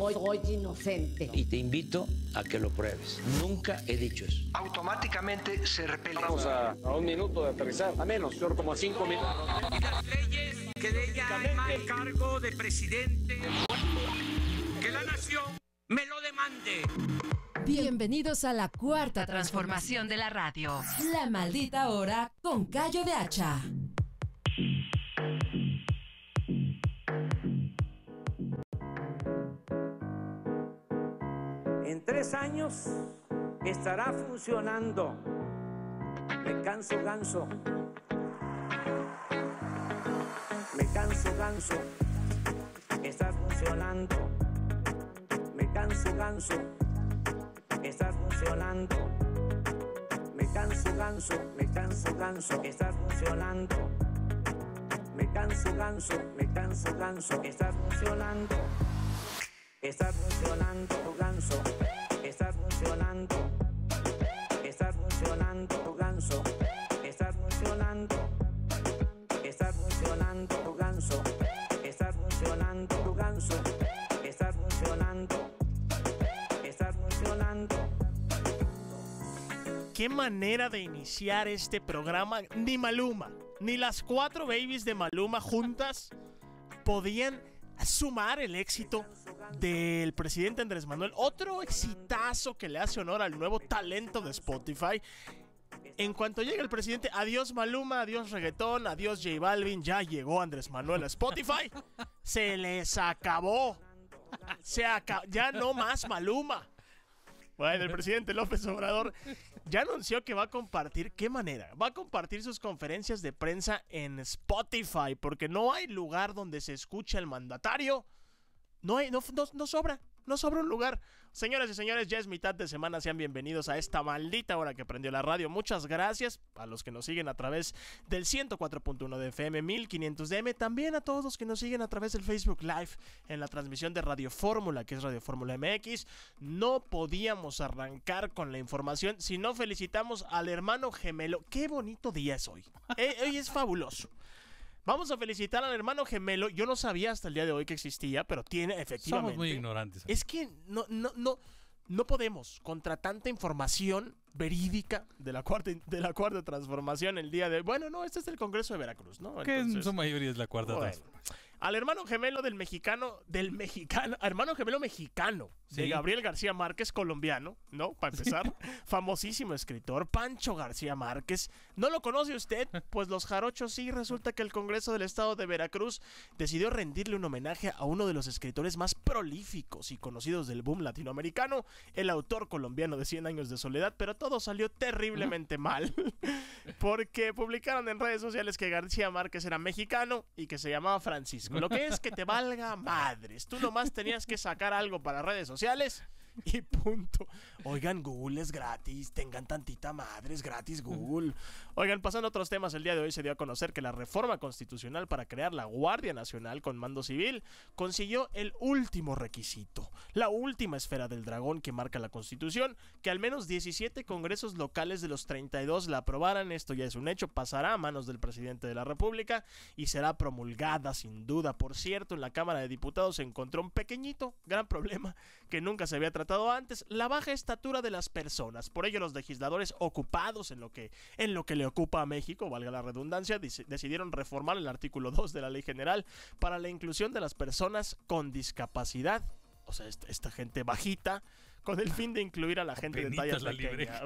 Hoy inocente. Y te invito a que lo pruebes. Nunca he dicho eso. Automáticamente se repele. Vamos a, un minuto de aterrizar. A menos, señor, como a cinco minutos. Y las leyes que de ella el cargo de presidente. Que la nación me lo demande. Bienvenidos a la cuarta transformación de la radio. La maldita hora con Cayo de Hacha. años estará funcionando. Me canso ganso. Me canso ganso. Está funcionando. Me canso ganso. Está funcionando. Me canso ganso. Me canso ganso. Está funcionando. Me canso ganso. Me canso ganso. Está funcionando. Está funcionando ganso funcionando. Estás funcionando, ganso. Estás funcionando. Estás funcionando, ganso. Estás funcionando, ganso. estás funcionando. estás funcionando. Qué manera de iniciar este programa. Ni Maluma, ni las cuatro babies de Maluma juntas podían sumar el éxito del presidente Andrés Manuel, otro exitazo que le hace honor al nuevo talento de Spotify. En cuanto llega el presidente, adiós Maluma, adiós reggaetón, adiós J Balvin, ya llegó Andrés Manuel a Spotify. Se les acabó. Se acabó. Ya no más Maluma. Bueno, el presidente López Obrador ya anunció que va a compartir, ¿qué manera? Va a compartir sus conferencias de prensa en Spotify, porque no hay lugar donde se escuche El mandatario no, no, no, sobra. No sobra un lugar. Señoras y señores, ya es mitad de semana. Sean bienvenidos a esta maldita hora que prendió la radio. Muchas gracias a los que nos siguen a través del 104.1 de FM 1500 DM. También a todos los que nos siguen a través del Facebook Live en la transmisión de Radio Fórmula, que es Radio Fórmula MX. No podíamos arrancar con la información si no felicitamos al hermano gemelo. Qué bonito día es hoy. Eh, hoy es fabuloso. Vamos a felicitar al hermano gemelo. Yo no sabía hasta el día de hoy que existía, pero tiene efectivamente. Somos muy ignorantes. Es que no, no, no, no podemos contra tanta información verídica de la cuarta de la cuarta transformación el día de bueno no este es el Congreso de Veracruz no que en su mayoría es la cuarta transformación al hermano gemelo del mexicano, del mexicano, hermano gemelo mexicano, de Gabriel García Márquez, colombiano, ¿no? Para empezar, famosísimo escritor, Pancho García Márquez. ¿No lo conoce usted? Pues los jarochos sí, resulta que el Congreso del Estado de Veracruz decidió rendirle un homenaje a uno de los escritores más prolíficos y conocidos del boom latinoamericano, el autor colombiano de 100 años de soledad, pero todo salió terriblemente mal, porque publicaron en redes sociales que García Márquez era mexicano y que se llamaba Francisco. Lo que es que te valga madres. Tú nomás tenías que sacar algo para redes sociales y punto. Oigan, Google es gratis, tengan tantita madre, es gratis Google. Oigan, pasando a otros temas, el día de hoy se dio a conocer que la reforma constitucional para crear la Guardia Nacional con mando civil consiguió el último requisito, la última esfera del dragón que marca la Constitución, que al menos 17 congresos locales de los 32 la aprobaran, esto ya es un hecho, pasará a manos del presidente de la República y será promulgada sin duda. Por cierto, en la Cámara de Diputados se encontró un pequeñito, gran problema que nunca se había tratado antes, la baja estatura de las personas. Por ello, los legisladores ocupados en lo que, en lo que le ocupa a México, valga la redundancia, decidieron reformar el artículo 2 de la Ley General para la inclusión de las personas con discapacidad. O sea, esta gente bajita con el fin de incluir a la gente de talla pequeña.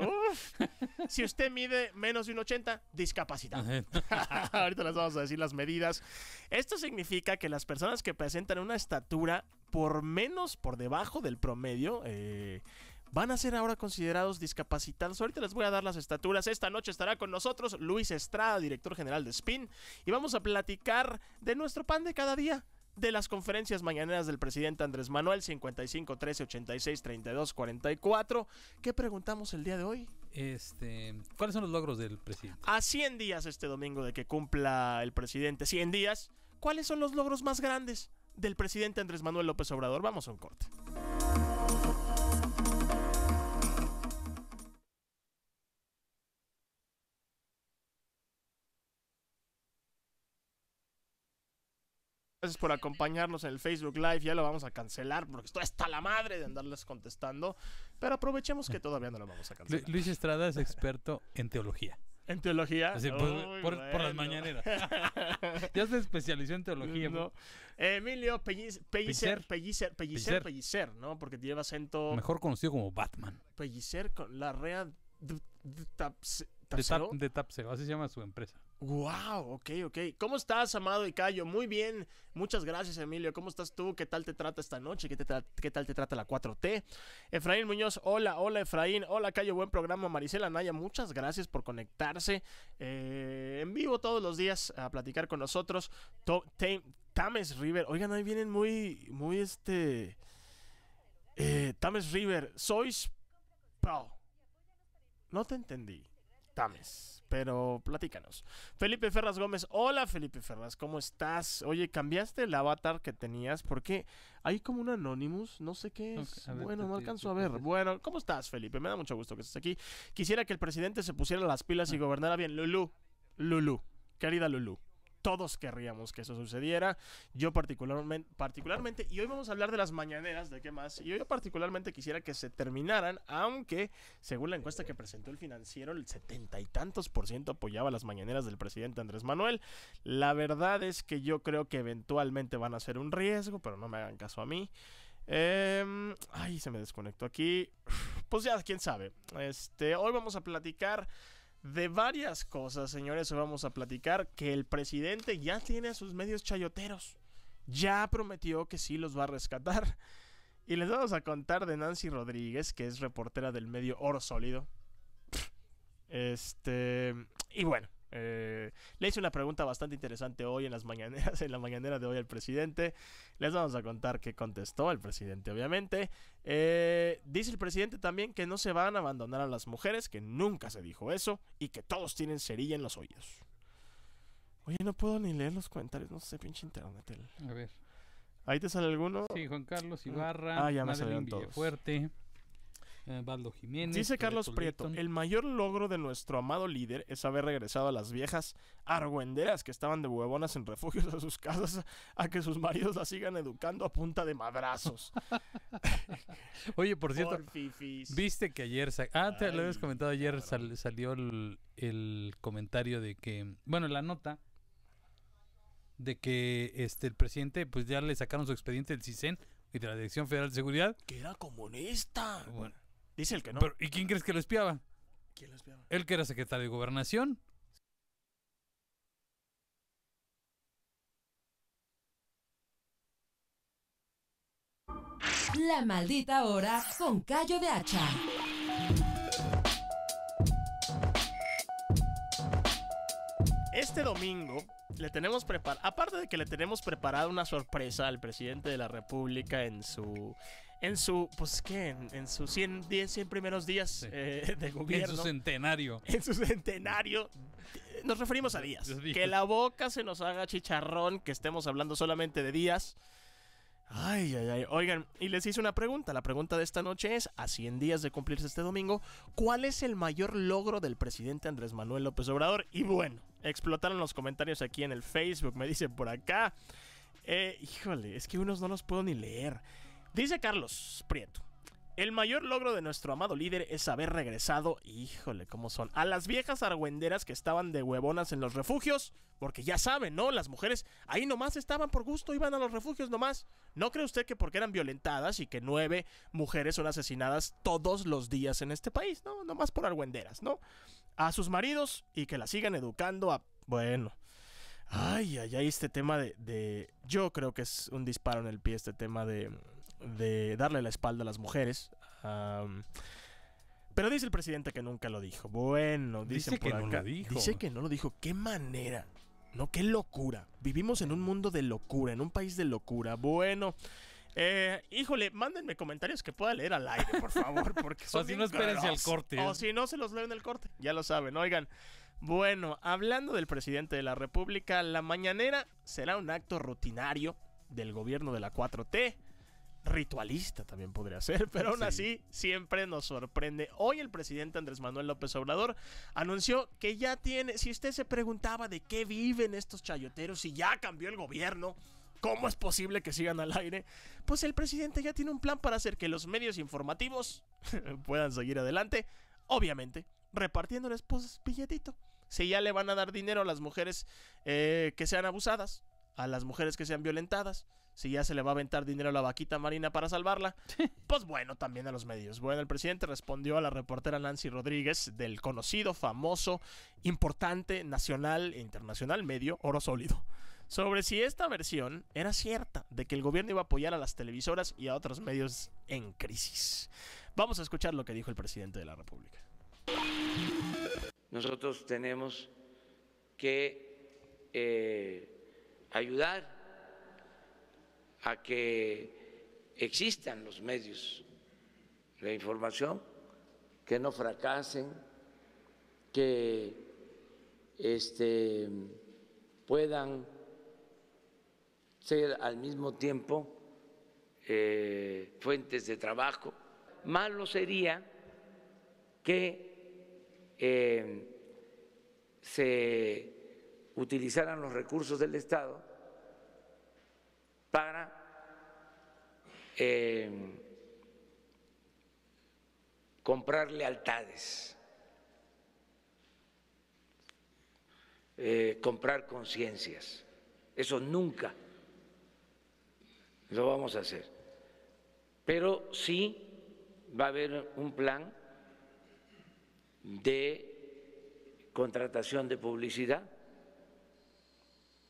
Si usted mide menos de un 80, discapacidad. Ahorita les vamos a decir las medidas. Esto significa que las personas que presentan una estatura por menos, por debajo del promedio, eh, van a ser ahora considerados discapacitados. Ahorita les voy a dar las estaturas. Esta noche estará con nosotros Luis Estrada, director general de Spin, y vamos a platicar de nuestro pan de cada día de las conferencias mañaneras del presidente Andrés Manuel 55 13 86 32 44. ¿Qué preguntamos el día de hoy? Este, ¿cuáles son los logros del presidente? A 100 días este domingo de que cumpla el presidente 100 días, ¿cuáles son los logros más grandes del presidente Andrés Manuel López Obrador? Vamos a un corte. Gracias por acompañarnos en el Facebook Live. Ya lo vamos a cancelar porque esto está la madre de andarles contestando. Pero aprovechemos que todavía no lo vamos a cancelar. Luis Estrada es experto en teología. ¿En teología? Pues, por, las mañaneras. ya se especializó en teología. No. Emilio Pellicer Pellicer, Pellicer, ¿no? Porque lleva acento... Mejor conocido como Batman. Pellicer, la rea... De, de así se llama su empresa. Wow, ok, ok. ¿Cómo estás, Amado y Cayo? Muy bien, muchas gracias, Emilio. ¿Cómo estás tú? ¿Qué tal te trata esta noche? ¿Qué, tal te trata la 4T? Efraín Muñoz, hola, hola, Efraín. Hola, Cayo, buen programa. Marisela Naya, muchas gracias por conectarse eh, en vivo todos los días a platicar con nosotros. Tames River, oigan, ahí vienen muy, muy este. Eh, Tames River, sois No te entendí. Pero platícanos. Felipe Ferras Gómez. Hola Felipe Ferras, ¿cómo estás? Oye, ¿cambiaste el avatar que tenías? Porque hay como un Anonymous, no sé qué es. bueno, no alcanzo a ver. Bueno, ¿cómo estás Felipe? Me da mucho gusto que estés aquí. Quisiera que el presidente se pusiera las pilas y ah. gobernara bien. Lulú, Lulú, querida Lulú todos querríamos que eso sucediera. Yo particularmente, y hoy vamos a hablar de las mañaneras, de qué más. Y yo particularmente quisiera que se terminaran, aunque según la encuesta que presentó el financiero, el setenta y tantos por ciento apoyaba las mañaneras del presidente Andrés Manuel. La verdad es que yo creo que eventualmente van a ser un riesgo, pero no me hagan caso a mí. Em, ay, se me desconectó aquí. Pues ya, quién sabe. Este, hoy vamos a platicar de varias cosas, señores, hoy vamos a platicar que el presidente ya tiene a sus medios chayoteros. Ya prometió que sí los va a rescatar. Y les vamos a contar de Nancy Rodríguez, que es reportera del medio Oro Sólido. Este. Y bueno, eh, le hice una pregunta bastante interesante hoy en las mañaneras, en la mañanera de hoy al presidente. Les vamos a contar qué contestó el presidente, obviamente. Eh, dice el presidente también que no se van a abandonar a las mujeres, que nunca se dijo eso, y que todos tienen cerilla en los oídos. Oye, no puedo ni leer los comentarios, no sé, pinche internet. A ver. ¿Ahí te sale alguno? Sí, Juan Carlos ah. Ibarra, ah, ya me Villafuerte. Eh, Jiménez. Dice Carlos Prieto, el mayor logro de nuestro amado líder es haber regresado a las viejas argüenderas que estaban de huevonas en refugios a sus casas a que sus maridos las sigan educando a punta de madrazos. Oye, por cierto, viste que ayer... Ah, te lo habías comentado ayer, salió el, comentario de que... Bueno, la nota de que este el presidente pues ya le sacaron su expediente del CISEN y de la Dirección Federal de Seguridad. Que era comunista. Bueno, Dice el que no. ¿Y quién crees que lo espiaba? ¿Quién lo espiaba? El que era secretario de gobernación. La maldita hora con Cayo de Hacha. Este domingo le tenemos preparado, aparte de que le tenemos preparada una sorpresa al presidente de la República en su en su, pues, ¿qué? En, sus 100, primeros días eh, de gobierno. En su centenario. En su centenario. Nos referimos a días. Que la boca se nos haga chicharrón, que estemos hablando solamente de días. Ay, ay, ay. Oigan, y les hice una pregunta. La pregunta de esta noche es, a 100 días de cumplirse este domingo, ¿cuál es el mayor logro del presidente Andrés Manuel López Obrador? Y bueno, explotaron los comentarios aquí en el Facebook, me dicen por acá. Eh, híjole, es que unos no los puedo ni leer. Dice Carlos Prieto. El mayor logro de nuestro amado líder es haber regresado, híjole, cómo son, a las viejas argüenderas que estaban de huevonas en los refugios, porque ya saben, ¿no? Las mujeres ahí nomás estaban por gusto, iban a los refugios nomás. ¿No cree usted que porque eran violentadas y que nueve mujeres son asesinadas todos los días en este país, ¿no? Nomás por argüenderas, ¿no? A sus maridos y que la sigan educando a... Bueno. Ay, ay, ay, este tema de... Yo creo que es un disparo en el pie este tema de de darle la espalda a las mujeres. pero dice el presidente que nunca lo dijo. Bueno, dice que no lo dijo. Dice que no lo dijo. Qué manera. No, qué locura. Vivimos en un mundo de locura, en un país de locura. Bueno. Eh, híjole, mándenme comentarios que pueda leer al aire, por favor, porque son O si no, espérense el corte. ¿eh? O si no, se los leo en el corte, ya lo saben. Oigan, bueno, hablando del presidente de la República, la mañanera será un acto rutinario del gobierno de la 4T ritualista también podría ser, pero aún así siempre nos sorprende. Hoy el presidente Andrés Manuel López Obrador anunció que ya tiene, si usted se preguntaba de qué viven estos chayoteros y ya cambió el gobierno, ¿cómo es posible que sigan al aire? Pues el presidente ya tiene un plan para hacer que los medios informativos puedan seguir adelante, obviamente, repartiéndoles pues billetito. Si ya le van a dar dinero a las mujeres eh, que sean abusadas, a las mujeres que sean violentadas, si ya se le va a aventar dinero a la vaquita marina para salvarla, pues bueno, también a los medios. Bueno, el presidente respondió a la reportera Nancy Rodríguez del conocido, famoso, importante, nacional e internacional medio Oro Sólido sobre si esta versión era cierta de que el gobierno iba a apoyar a las televisoras y a otros medios en crisis. Vamos a escuchar lo que dijo el presidente de la República. Nosotros tenemos que eh, ayudar a que existan los medios de información, que no fracasen, que este, puedan ser al mismo tiempo eh, fuentes de trabajo. Malo sería que eh, se utilizaran los recursos del Estado Em, comprar lealtades, eh, comprar conciencias. Eso nunca lo vamos a hacer. Pero sí va a haber un plan de contratación de publicidad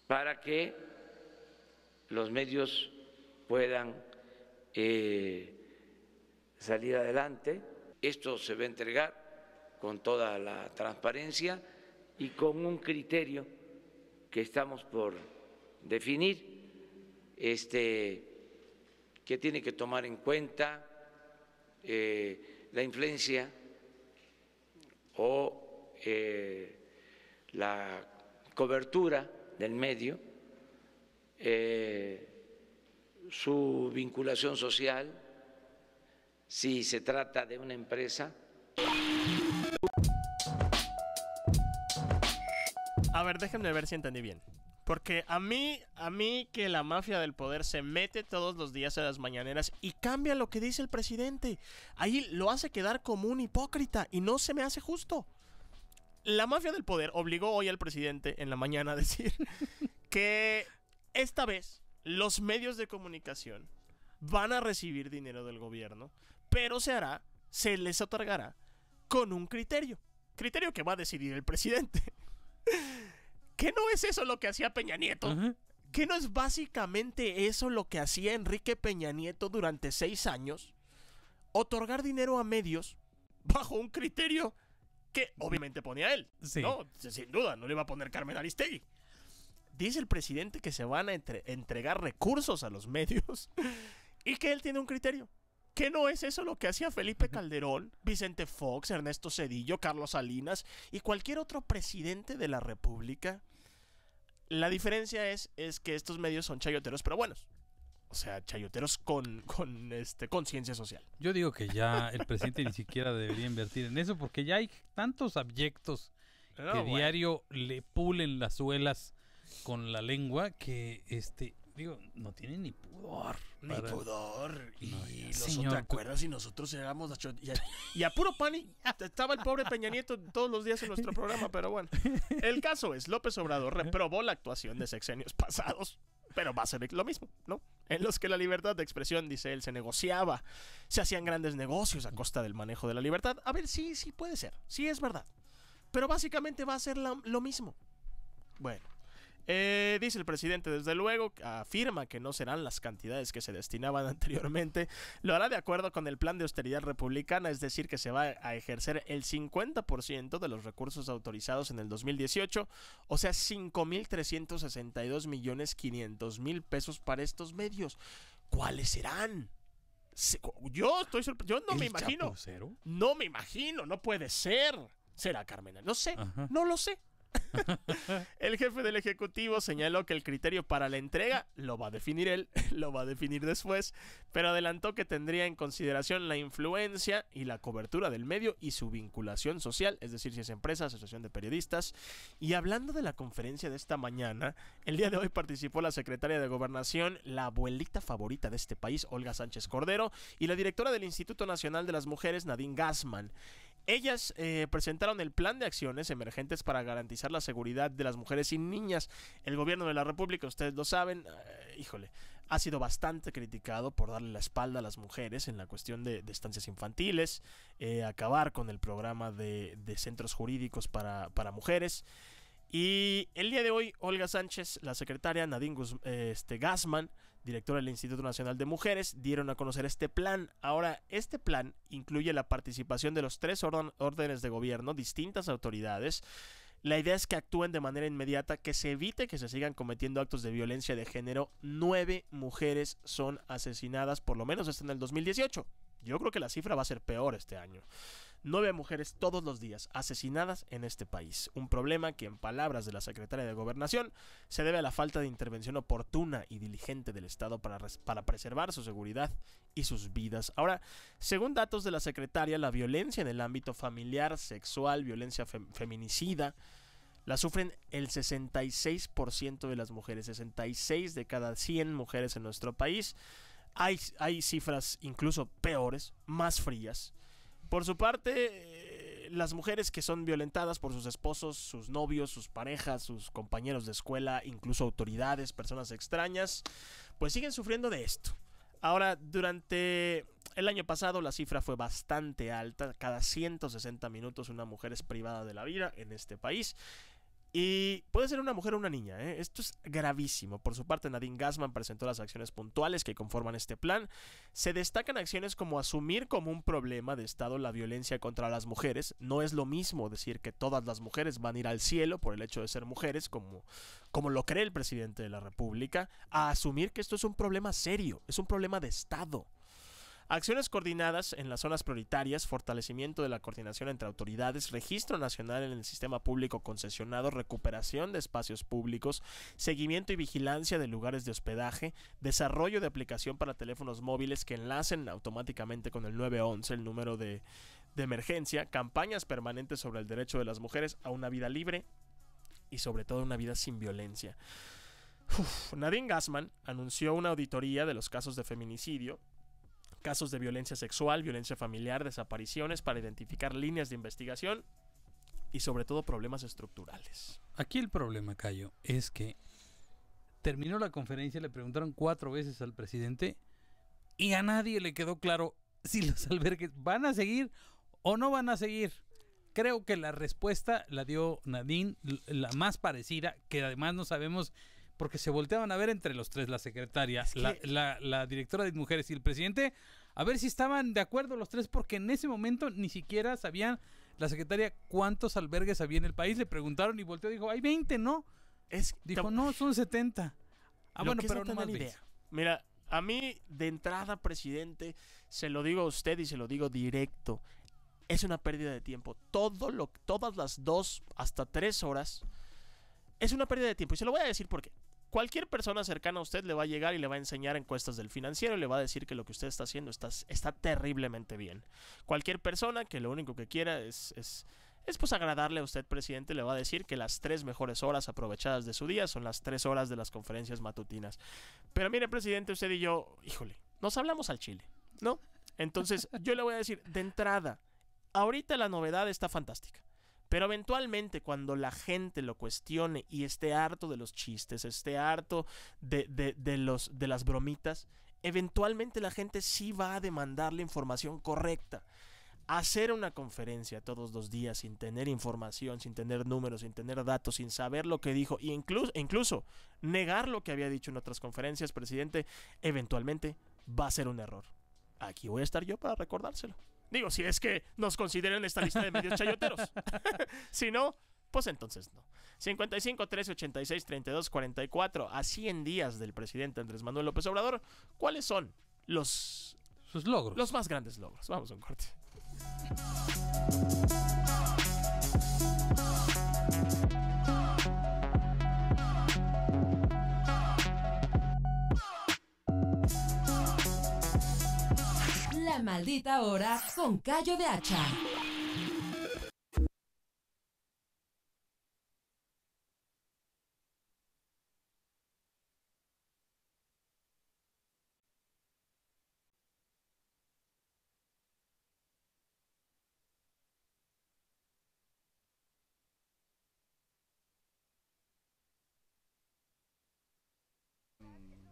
para que los medios puedan eh, salir adelante. Esto se va a entregar con toda la transparencia y con un criterio que estamos por definir, este, que tiene que tomar en cuenta eh, la influencia o eh, la cobertura del medio su vinculación social, si se trata de una empresa. A ver, déjenme ver si entendí bien. Porque a mí, a mí que la mafia del poder se mete todos los días a las mañaneras y cambia lo que dice el presidente. Ahí lo hace quedar como un hipócrita y no se me hace justo. La mafia del poder obligó hoy al presidente en la mañana a decir que esta vez los medios de comunicación van a recibir dinero del gobierno, pero se hará, se les otorgará con un criterio. Criterio que va a decidir el presidente. que no es eso lo que hacía Peña Nieto. ¿Qué Que no es básicamente eso lo que hacía Enrique Peña Nieto durante seis años. Otorgar dinero a medios bajo un criterio que obviamente ponía él. No, sin duda, no le iba a poner Carmen Aristegui. Dice el presidente que se van a entregar recursos a los medios y que él tiene un criterio. ¿Qué no es eso lo que hacía Felipe Calderón, Vicente Fox, Ernesto Cedillo, Carlos Salinas y cualquier otro presidente de la República? La diferencia es, es que estos medios son chayoteros, pero buenos. O sea, chayoteros con, con este conciencia social. Yo digo que ya el presidente ni siquiera debería invertir en eso porque ya hay tantos abyectos que diario le pulen las suelas con la lengua que este digo, no tiene ni pudor. Ni pudor. Y los otros, ¿te acuerdas? si nosotros éramos. Y a, y a puro pan estaba el pobre Peña Nieto todos los días en nuestro programa, pero bueno. El caso es: López Obrador reprobó la actuación de sexenios pasados, pero va a ser lo mismo, ¿no? En los que la libertad de expresión, dice él, se negociaba, se hacían grandes negocios a costa del manejo de la libertad. A ver, sí, sí puede ser, sí es verdad. Pero básicamente va a ser lo mismo. Bueno. Eh, dice el presidente, desde luego, afirma que no serán las cantidades que se destinaban anteriormente. Lo hará de acuerdo con el plan de austeridad republicana, es decir, que se va a ejercer el 50% de los recursos autorizados en el 2018, o sea, 5.362.500.000 millones mil pesos para estos medios. ¿Cuáles serán? Yo estoy Yo no me imagino. No me imagino, no puede ser. ¿Será Carmen? No sé, no lo sé. el jefe del Ejecutivo señaló que el criterio para la entrega lo va a definir él, lo va a definir después, pero adelantó que tendría en consideración la influencia y la cobertura del medio y su vinculación social, es decir, si es empresa, asociación de periodistas. Y hablando de la conferencia de esta mañana, el día de hoy participó la secretaria de Gobernación, la abuelita favorita de este país, Olga Sánchez Cordero, y la directora del Instituto Nacional de las Mujeres, Nadine Gassman. Ellas eh, presentaron el plan de acciones emergentes para garantizar la seguridad de las mujeres y niñas. El gobierno de la República, ustedes lo saben, eh, híjole, ha sido bastante criticado por darle la espalda a las mujeres en la cuestión de, estancias infantiles, eh, acabar con el programa de, centros jurídicos para, mujeres. Y el día de hoy, Olga Sánchez, la secretaria Nadine este, Gassman, directora del Instituto Nacional de Mujeres, dieron a conocer este plan. Ahora, este plan incluye la participación de los tres órdenes de gobierno, distintas autoridades. La idea es que actúen de manera inmediata, que se evite que se sigan cometiendo actos de violencia de género. Nueve mujeres son asesinadas, por lo menos hasta en el 2018. Yo creo que la cifra va a ser peor este año. Nueve mujeres todos los días asesinadas en este país. Un problema que, en palabras de la secretaria de Gobernación, se debe a la falta de intervención oportuna y diligente del Estado para, para preservar su seguridad y sus vidas. Ahora, según datos de la secretaria, la violencia en el ámbito familiar, sexual, violencia feminicida, la sufren el 66% de las mujeres, 66 de cada 100 mujeres en nuestro país. Hay, hay, cifras incluso peores, más frías, por su parte, eh, las mujeres que son violentadas por sus esposos, sus novios, sus parejas, sus compañeros de escuela, incluso autoridades, personas extrañas, pues siguen sufriendo de esto. Ahora, durante el año pasado la cifra fue bastante alta. Cada 160 minutos una mujer es privada de la vida en este país. Y puede ser una mujer o una niña, ¿eh? esto es gravísimo. Por su parte, Nadine Gassman presentó las acciones puntuales que conforman este plan. Se destacan acciones como asumir como un problema de Estado la violencia contra las mujeres. No es lo mismo decir que todas las mujeres van a ir al cielo por el hecho de ser mujeres, como, como lo cree el presidente de la República, a asumir que esto es un problema serio, es un problema de Estado. Acciones coordinadas en las zonas prioritarias, fortalecimiento de la coordinación entre autoridades, registro nacional en el sistema público concesionado, recuperación de espacios públicos, seguimiento y vigilancia de lugares de hospedaje, desarrollo de aplicación para teléfonos móviles que enlacen automáticamente con el 911, el número de, de emergencia, campañas permanentes sobre el derecho de las mujeres a una vida libre y sobre todo una vida sin violencia. Nadine Gassman anunció una auditoría de los casos de feminicidio casos de violencia sexual, violencia familiar, desapariciones, para identificar líneas de investigación y sobre todo problemas estructurales. Aquí el problema, Cayo, es que terminó la conferencia, le preguntaron cuatro veces al presidente y a nadie le quedó claro si los albergues van a seguir o no van a seguir. Creo que la respuesta la dio Nadine, la más parecida, que además no sabemos porque se volteaban a ver entre los tres, la secretaria, la, directora de mujeres y el presidente, a ver si estaban de acuerdo los tres, porque en ese momento ni siquiera sabían la secretaria cuántos albergues había en el país. Le preguntaron y volteó y dijo, hay 20, ¿no? Es... Dijo, no, son 70. Ah, bueno, pero no más idea. Mira, a mí, de entrada, presidente, se lo digo a usted y se lo digo directo. Es una pérdida de tiempo. Todo lo, todas las dos hasta tres horas es una pérdida de tiempo. Y se lo voy a decir porque cualquier persona cercana a usted le va a llegar y le va a enseñar encuestas del financiero y le va a decir que lo que usted está haciendo está, está terriblemente bien. Cualquier persona que lo único que quiera es, es, es pues agradarle a usted, presidente, le va a decir que las tres mejores horas aprovechadas de su día son las tres horas de las conferencias matutinas. Pero mire, presidente, usted y yo, híjole, nos hablamos al chile, ¿no? Entonces, yo le voy a decir, de entrada, ahorita la novedad está fantástica. Pero eventualmente cuando la gente lo cuestione y esté harto de los chistes, esté harto de, los, de las bromitas, eventualmente la gente sí va a demandar la información correcta. Hacer una conferencia todos los días sin tener información, sin tener números, sin tener datos, sin saber lo que dijo e incluso, e incluso negar lo que había dicho en otras conferencias, presidente, eventualmente va a ser un error. Aquí voy a estar yo para recordárselo. Digo, si es que nos consideran esta lista de medios chayoteros. si no, pues entonces no. 55 13 86 32 44 a 100 días del presidente Andrés Manuel López Obrador, ¿cuáles son los sus logros? Los más grandes logros. Vamos a un corte. maldita hora con Callo de Hacha.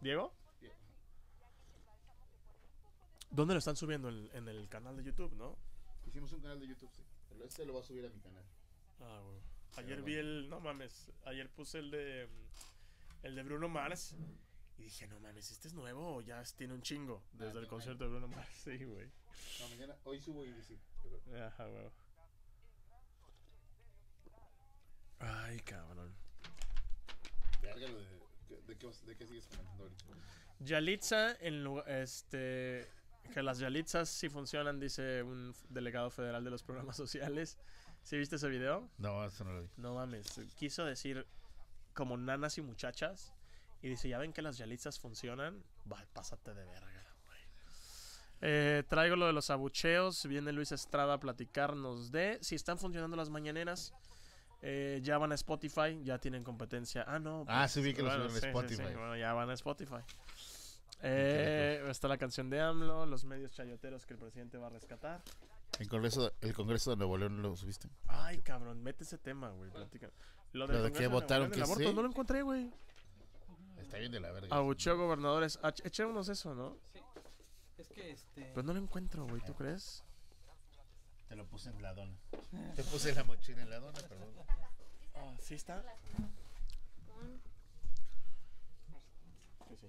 Diego ¿Dónde lo están subiendo? En, el canal de YouTube, ¿no? Hicimos un canal de YouTube, sí. Pero este lo va a subir a mi canal. Ah, güey. Ayer vi el. No mames. Ayer puse el de. El de Bruno Mars. Y dije, no mames, ¿este es nuevo o ya tiene un chingo? Ah, Desde el concierto de Bruno Mars. Sí, güey. No, mañana. Hoy subo y sí. Ajá, güey. Ay, cabrón. Lárgalo de. qué, de qué sigues comentando ahorita? Yalitza en lugar. Este. Que las yalitzas sí funcionan, dice un delegado federal de los programas sociales. ¿Sí viste ese video? No, eso no lo vi. No mames, quiso decir como nanas y muchachas. Y dice, ya ven que las yalitzas funcionan. Va, pásate de verga, güey. Eh, traigo lo de los abucheos. Viene Luis Estrada a platicarnos de si están funcionando las mañaneras. Eh, ya van a Spotify, ya tienen competencia. Ah, no. ah, sí vi pues, que los en Spotify. Bueno, ya van a Spotify. Eh, está la canción de AMLO, los medios chayoteros que el presidente va a rescatar. El Congreso, el Congreso de Nuevo León lo subiste. Ay, cabrón, mete ese tema, güey. Platica. Lo de, lo de que votaron que sí. No lo encontré, güey. Está bien de la verga. Abucheo gobernadores. echémonos eso, ¿no? Sí. Es que este. Pero no lo encuentro, güey. ¿Tú crees? Te lo puse en la dona. Ah. Te puse la mochila en la dona, perdón. Ah, ¿sí está? Sí, sí.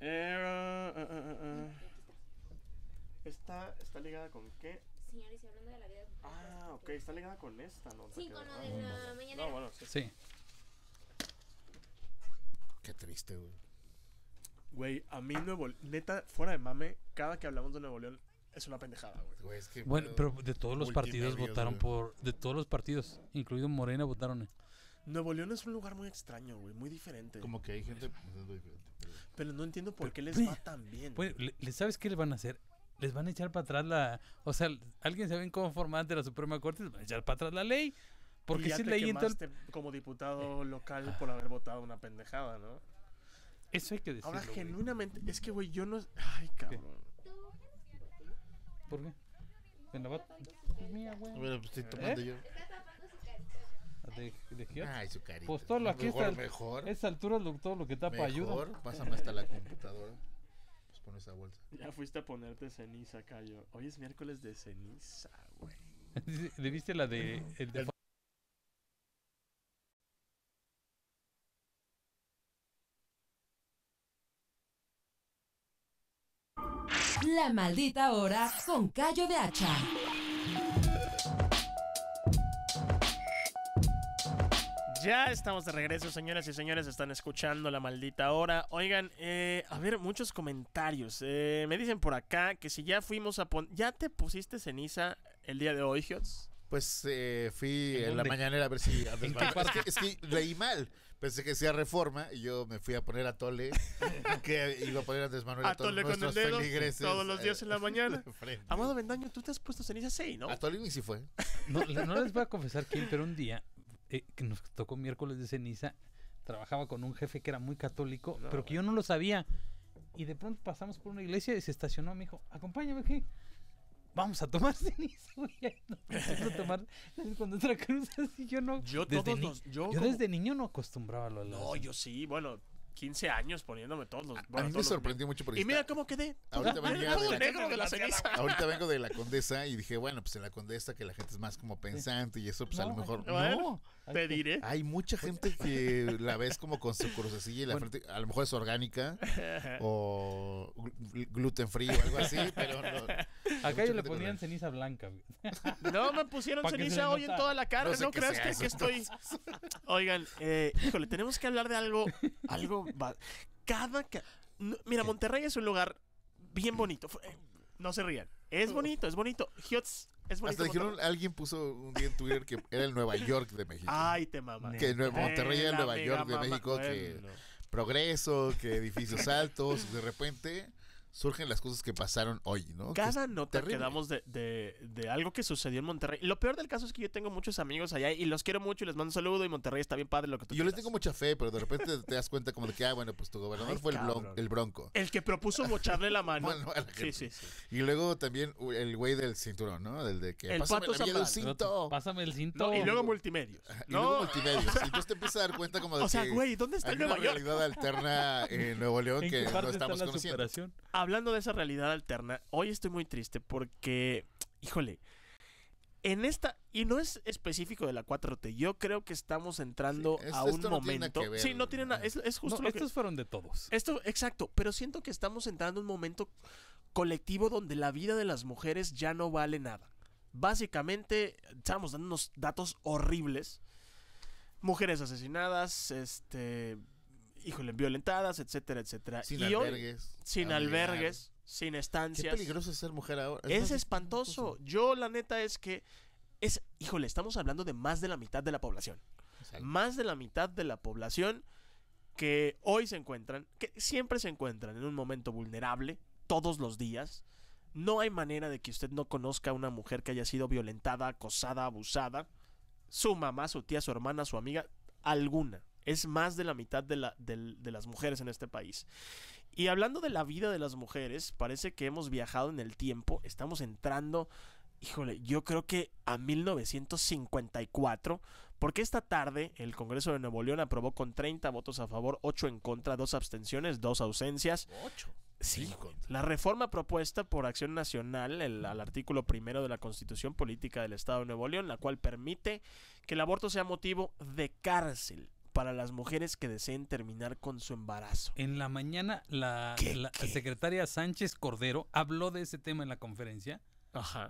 Eh, eh, eh, esta ¿Está, ligada con qué? Ah, ok, está ligada con esta, ¿no? Sí, con la de la mañana. Ah, no, bueno, Qué triste, güey. Güey, a mí Nuevo neta, fuera de mame, cada que hablamos de Nuevo León es una pendejada, güey. bueno, pero de todos los partidos votaron por. De todos los partidos, incluido Morena, votaron. Nuevo León es un lugar muy extraño, güey, muy diferente. Como que hay gente pues, pero no entiendo por qué les va tan bien. Pues, ¿Sabes qué les van a hacer? Les van a echar para atrás la. O sea, alguien en cómo formar ante la Suprema Corte, les van a echar para atrás la ley. Porque si leí entonces... como diputado eh, local ah. por haber votado una pendejada, ¿no? Eso hay que decirlo. Ahora, genuinamente, es que, güey, yo no. Ay, cabrón. ¿Por qué? En la bata. Mira, güey. Bueno, pues estoy tomando ¿Eh? yo de, Ay, su aquí pues, está. Mejor. Esa altura doctor, lo que tapa ayuda. pásame hasta la computadora. Pues pon esa bolsa. Ya fuiste a ponerte ceniza, Cayo. Hoy es miércoles de ceniza, güey. ¿Le viste la de. La maldita hora con Cayo de Hacha. ya estamos de regreso, señoras y señores. Están escuchando la maldita hora. Oigan, eh, a ver, muchos comentarios. Eh, me dicen por acá que si ya fuimos a poner. ¿Ya te pusiste ceniza el día de hoy, Hiots? Pues eh, fui en, la mañanera a ver si es, que, es, que, leí mal. Pensé que sea reforma y yo me fui a poner a Tole. que iba a poner a Todos los días en la eh, mañana. Amado Bendaño, tú te has puesto ceniza sí, ¿no? A Tole ni si fue. No, no les voy a confesar quién, pero un día eh, que nos tocó miércoles de ceniza, trabajaba con un jefe que era muy católico, pero que yo no lo sabía. Y de pronto pasamos por una iglesia y se estacionó. Me dijo, acompáñame, vamos a tomar ceniza, cuando otra cruz así. Yo no. desde, yo desde niño no acostumbraba a lo No, yo sí, bueno, 15 años poniéndome todos los. a mí me sorprendió mucho porque. Y mira cómo quedé. Ahorita vengo de la Ahorita vengo de la condesa y dije, bueno, pues en la condesa que la gente es más como pensante y eso, pues a lo mejor. no. Te diré. Hay mucha pues, gente que la ves como con su crucecilla y la frente. A lo mejor es orgánica o gluten frío o algo así, pero no. Acá ellos le ponían ceniza blanca. No, me pusieron ceniza hoy en toda la cara. No, crees que, estoy. Oigan, eh, híjole, tenemos que hablar de algo. Algo. Cada. mira, Monterrey es un lugar bien bonito. Eh, no se rían. Es oh. bonito, es bonito. Hiots, es bonito. Hasta dijeron, alguien puso un día en Twitter que era el Nueva York de México. Ay, te mamas. Que Monterrey era el Nueva York de México. Que progreso, que edificios altos. De repente surgen las cosas que pasaron hoy, ¿no? Cada no nota quedamos que damos de, de, de, algo que sucedió en Monterrey. Lo peor del caso es que yo tengo muchos amigos allá y los quiero mucho y les mando un saludo y Monterrey está bien padre lo que tú Yo les tengo mucha fe, pero de repente te das cuenta como de que, ah, bueno, pues tu gobernador fue el, el, bronco. El que propuso mocharle la mano. sí, sí, sí. Y luego también el güey del cinturón, ¿no? Del de que el pásame pato el cinto. Pásame el cinto. y luego multimedios. Y no. luego multimedios. y entonces te empiezas a dar cuenta como de o sea, güey, ¿dónde está el Nueva una realidad alterna en Nuevo León que no estamos conociendo hablando de esa realidad alterna, hoy estoy muy triste porque, híjole, en esta, y no es específico de la 4T, yo creo que estamos entrando a un momento. Ver, sí, no tiene nada, es, justo. estos fueron de todos. Esto, exacto, pero siento que estamos entrando a un momento colectivo donde la vida de las mujeres ya no vale nada. Básicamente, estamos dando unos datos horribles. Mujeres asesinadas, este híjole, violentadas, etcétera, etcétera. Sin albergues. sin albergues, sin estancias. Es peligroso ser mujer ahora. Es, espantoso. Yo, la neta, es que es, híjole, estamos hablando de más de la mitad de la población. Más de la mitad de la población que hoy se encuentran, que siempre se encuentran en un momento vulnerable, todos los días. No hay manera de que usted no conozca a una mujer que haya sido violentada, acosada, abusada. Su mamá, su tía, su hermana, su amiga, alguna. Es más de la mitad de, la, las mujeres en este país. Y hablando de la vida de las mujeres, parece que hemos viajado en el tiempo. Estamos entrando, híjole, yo creo que a 1954, porque esta tarde el Congreso de Nuevo León aprobó con 30 votos a favor, 8 en contra, 2 abstenciones, 2 ausencias. 8. Sí, la reforma propuesta por Acción Nacional al artículo primero de la Constitución Política del Estado de Nuevo León, la cual permite que el aborto sea motivo de cárcel para las mujeres que deseen terminar con su embarazo. En la mañana, la, secretaria Sánchez Cordero habló de ese tema en la conferencia.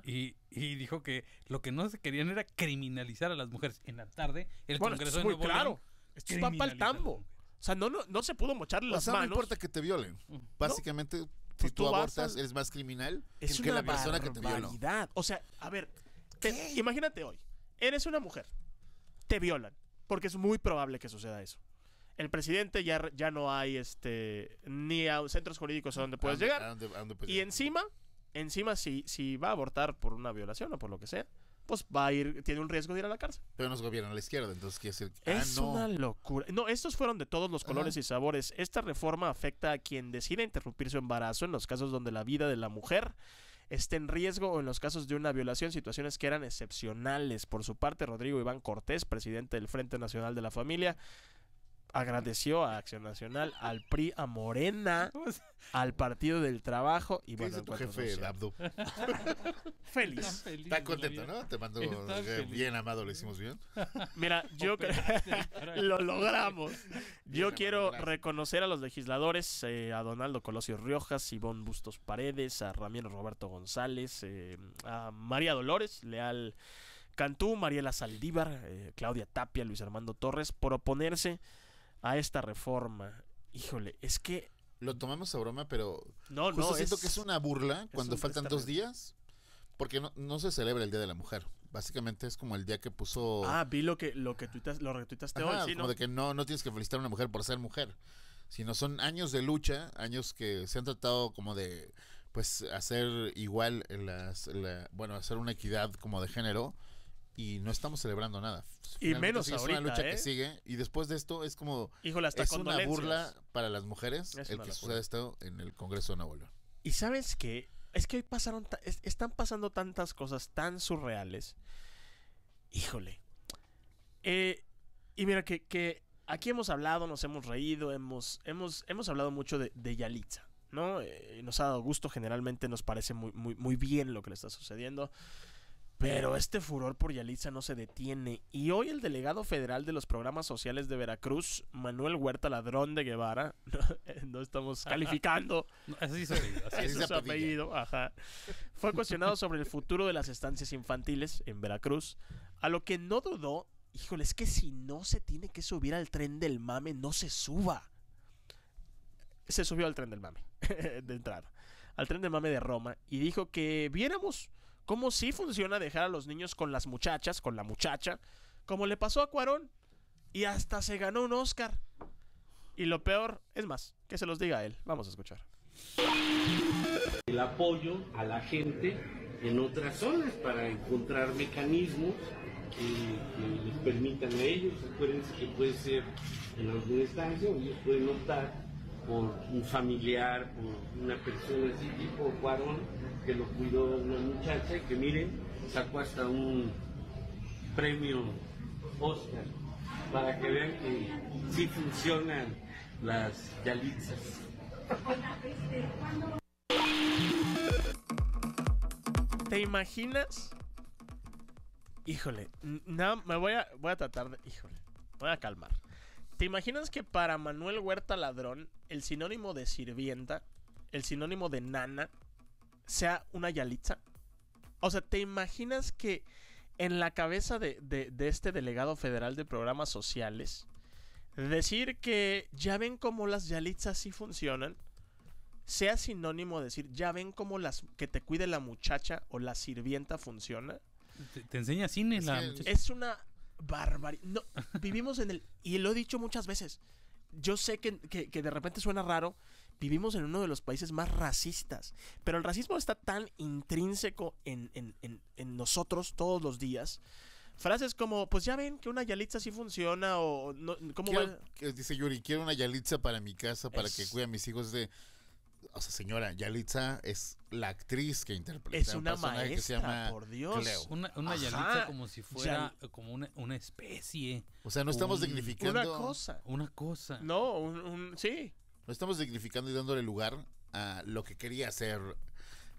Y, dijo que lo que no se querían era criminalizar a las mujeres. En la tarde, el Congreso esto es muy claro. Esto es para el tambo. O sea, no, no, se pudo mocharle las o No importa que te violen. Mm. Básicamente, si pues tú, abortas, eres más criminal que la persona que te violó. O sea, a ver, imagínate hoy. Eres una mujer. Te violan porque es muy probable que suceda eso. El presidente ya, ya no hay este ni a centros jurídicos a donde puedes llegar. y encima, encima si, si va a abortar por una violación o por lo que sea, pues va a ir, tiene un riesgo de ir a la cárcel. Pero nos gobierna a la izquierda, entonces quiere decir que. Ah, es una locura. No, estos fueron de todos los colores y sabores. Esta reforma afecta a quien decida interrumpir su embarazo en los casos donde la vida de la mujer esté en riesgo o en los casos de una violación, situaciones que eran excepcionales. Por su parte, Rodrigo Iván Cortés, presidente del Frente Nacional de la Familia, agradeció a Acción Nacional, al PRI, a Morena, al Partido del Trabajo y bueno, tu jefe, Dabdo? feliz. Está, contento, ¿no? Te mando eh, bien amado, lo hicimos bien. Mira, yo lo logramos. Yo quiero reconocer a los legisladores, eh, a Donaldo Colosio Riojas, Ivonne Bustos Paredes, a Ramiro Roberto González, eh, a María Dolores, Leal Cantú, Mariela Saldívar, Claudia Tapia, Luis Armando Torres, por oponerse a esta reforma. Híjole, es que... Lo tomamos a broma, pero... No, no. Siento que es una burla cuando faltan dos días. Porque no, se celebra el Día de la Mujer. Básicamente es como el día que puso... Ah, vi lo que lo que tuitas, lo retuitaste hoy, sí, ¿no? Como de que no, no tienes que felicitar a una mujer por ser mujer. Sino son años de lucha, años que se han tratado como de pues hacer igual las bueno hacer una equidad como de género y no estamos celebrando nada. Pues, y menos Es una lucha que ¿eh? sigue. Y después de esto es como. Híjole, es una burla para las mujeres el que ha esto en el Congreso de Nuevo León. Y sabes que es que hoy pasaron. están pasando tantas cosas tan surreales. Híjole. Eh, y mira que, aquí hemos hablado, nos hemos reído, hemos, hemos, hemos hablado mucho de, Yalitza. ¿no? Eh, nos ha dado gusto, generalmente nos parece muy, muy, muy bien lo que le está sucediendo. Pero este furor por Yalitza no se detiene y hoy el delegado federal de los programas sociales de Veracruz, Manuel Huerta Ladrón de Guevara, no, estamos calificando, así se así se ajá, fue cuestionado sobre el futuro de las estancias infantiles en Veracruz, a lo que no dudó, híjole, es que si no se tiene que subir al tren del mame, no se suba. Se subió al tren del mame, de entrada, al tren del mame de Roma, y dijo que viéramos cómo sí funciona dejar a los niños con las muchachas, con la muchacha, como le pasó a Cuarón. Y hasta se ganó un Oscar. Y lo peor, es más, que se los diga él. Vamos a escuchar. El apoyo a la gente en otras zonas para encontrar mecanismos que, les permitan a ellos. Acuérdense que puede ser en alguna instancia, ellos pueden optar por un familiar, por una persona así, tipo varón, que lo cuidó una muchacha, y que miren, sacó hasta un premio Oscar, para que vean que sí funcionan las yalizas ¿Te imaginas? Híjole, no, me voy a, voy a tratar de... Híjole, voy a calmar. ¿Te imaginas que para Manuel Huerta Ladrón, el sinónimo de sirvienta, el sinónimo de nana, sea una yalitza? O sea, ¿te imaginas que en la cabeza de, este delegado federal de programas sociales, decir que ya ven cómo las yalitzas sí funcionan, sea sinónimo de decir ya ven cómo las que te cuide la muchacha o la sirvienta funciona? Te, te enseña cine la muchacha. Es una barbaridad. No, vivimos en el. Y lo he dicho muchas veces. Yo sé que, de repente suena raro. Vivimos en uno de los países más racistas. Pero el racismo está tan intrínseco en, nosotros todos los días. Frases como, pues ya ven que una yalitza sí funciona o ¿cómo va? Dice Yuri, quiero una yalitza para mi casa para que cuide a mis hijos de o sea, señora, Yalitza es la actriz que interpreta. Es una maestra, que se llama por Dios. Una, Yalitza como si fuera como una, especie. O sea, no estamos dignificando. Una cosa. Una cosa. No, un, sí. No estamos dignificando y dándole lugar a lo que quería hacer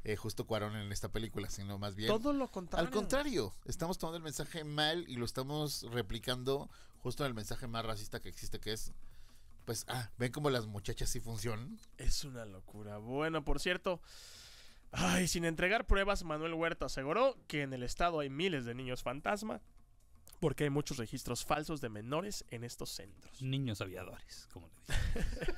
eh, justo Cuarón en esta película, sino más bien. Todo lo Al contrario, estamos tomando el mensaje mal y lo estamos replicando justo en el mensaje más racista que existe, que es pues, ah, ven cómo las muchachas sí funcionan. Es una locura. Bueno, por cierto, ay, sin entregar pruebas, Manuel Huerta aseguró que en el estado hay miles de niños fantasma porque hay muchos registros falsos de menores en estos centros. Niños aviadores, como le dicen.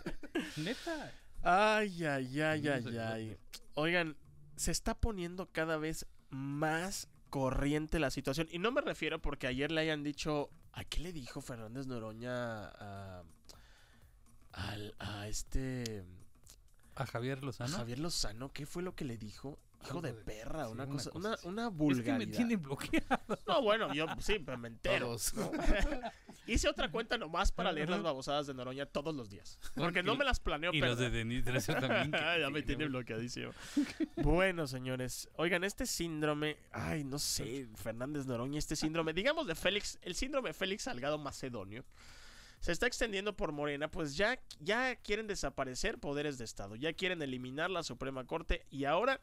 Neta. Ay, ay, ay, ay, ay. Oigan, se está poniendo cada vez más corriente la situación. Y no me refiero porque ayer le hayan dicho. ¿A qué le dijo Fernández Noroña a.? a este... A Javier Lozano. Javier Lozano, ¿qué fue lo que le dijo? Hijo de perra, una, cosa, una, una vulgaridad. Es me tiene bloqueado. No, bueno, yo sí, me entero. Hice otra cuenta nomás para leer las babosadas de Noroña todos los días. Porque no me las planeo. Y los de también. ya me tiene bloqueadísimo. bueno, señores. Oigan, este síndrome, ay, no sé, Fernández Noroña, este síndrome, digamos de Félix, el síndrome Félix Salgado Macedonio se está extendiendo por Morena, pues ya, ya quieren desaparecer poderes de Estado, ya quieren eliminar la Suprema Corte y ahora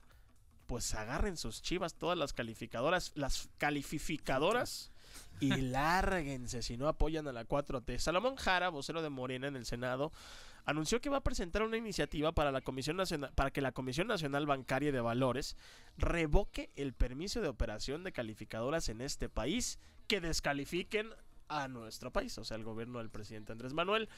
pues agarren sus chivas, todas las calificadoras, las calificadoras y lárguense si no apoyan a la 4T. Salomón Jara, vocero de Morena en el Senado, anunció que va a presentar una iniciativa para, la Comisión Nacional, para que la Comisión Nacional Bancaria de Valores revoque el permiso de operación de calificadoras en este país que descalifiquen a nuestro país, o sea, el gobierno del presidente Andrés Manuel.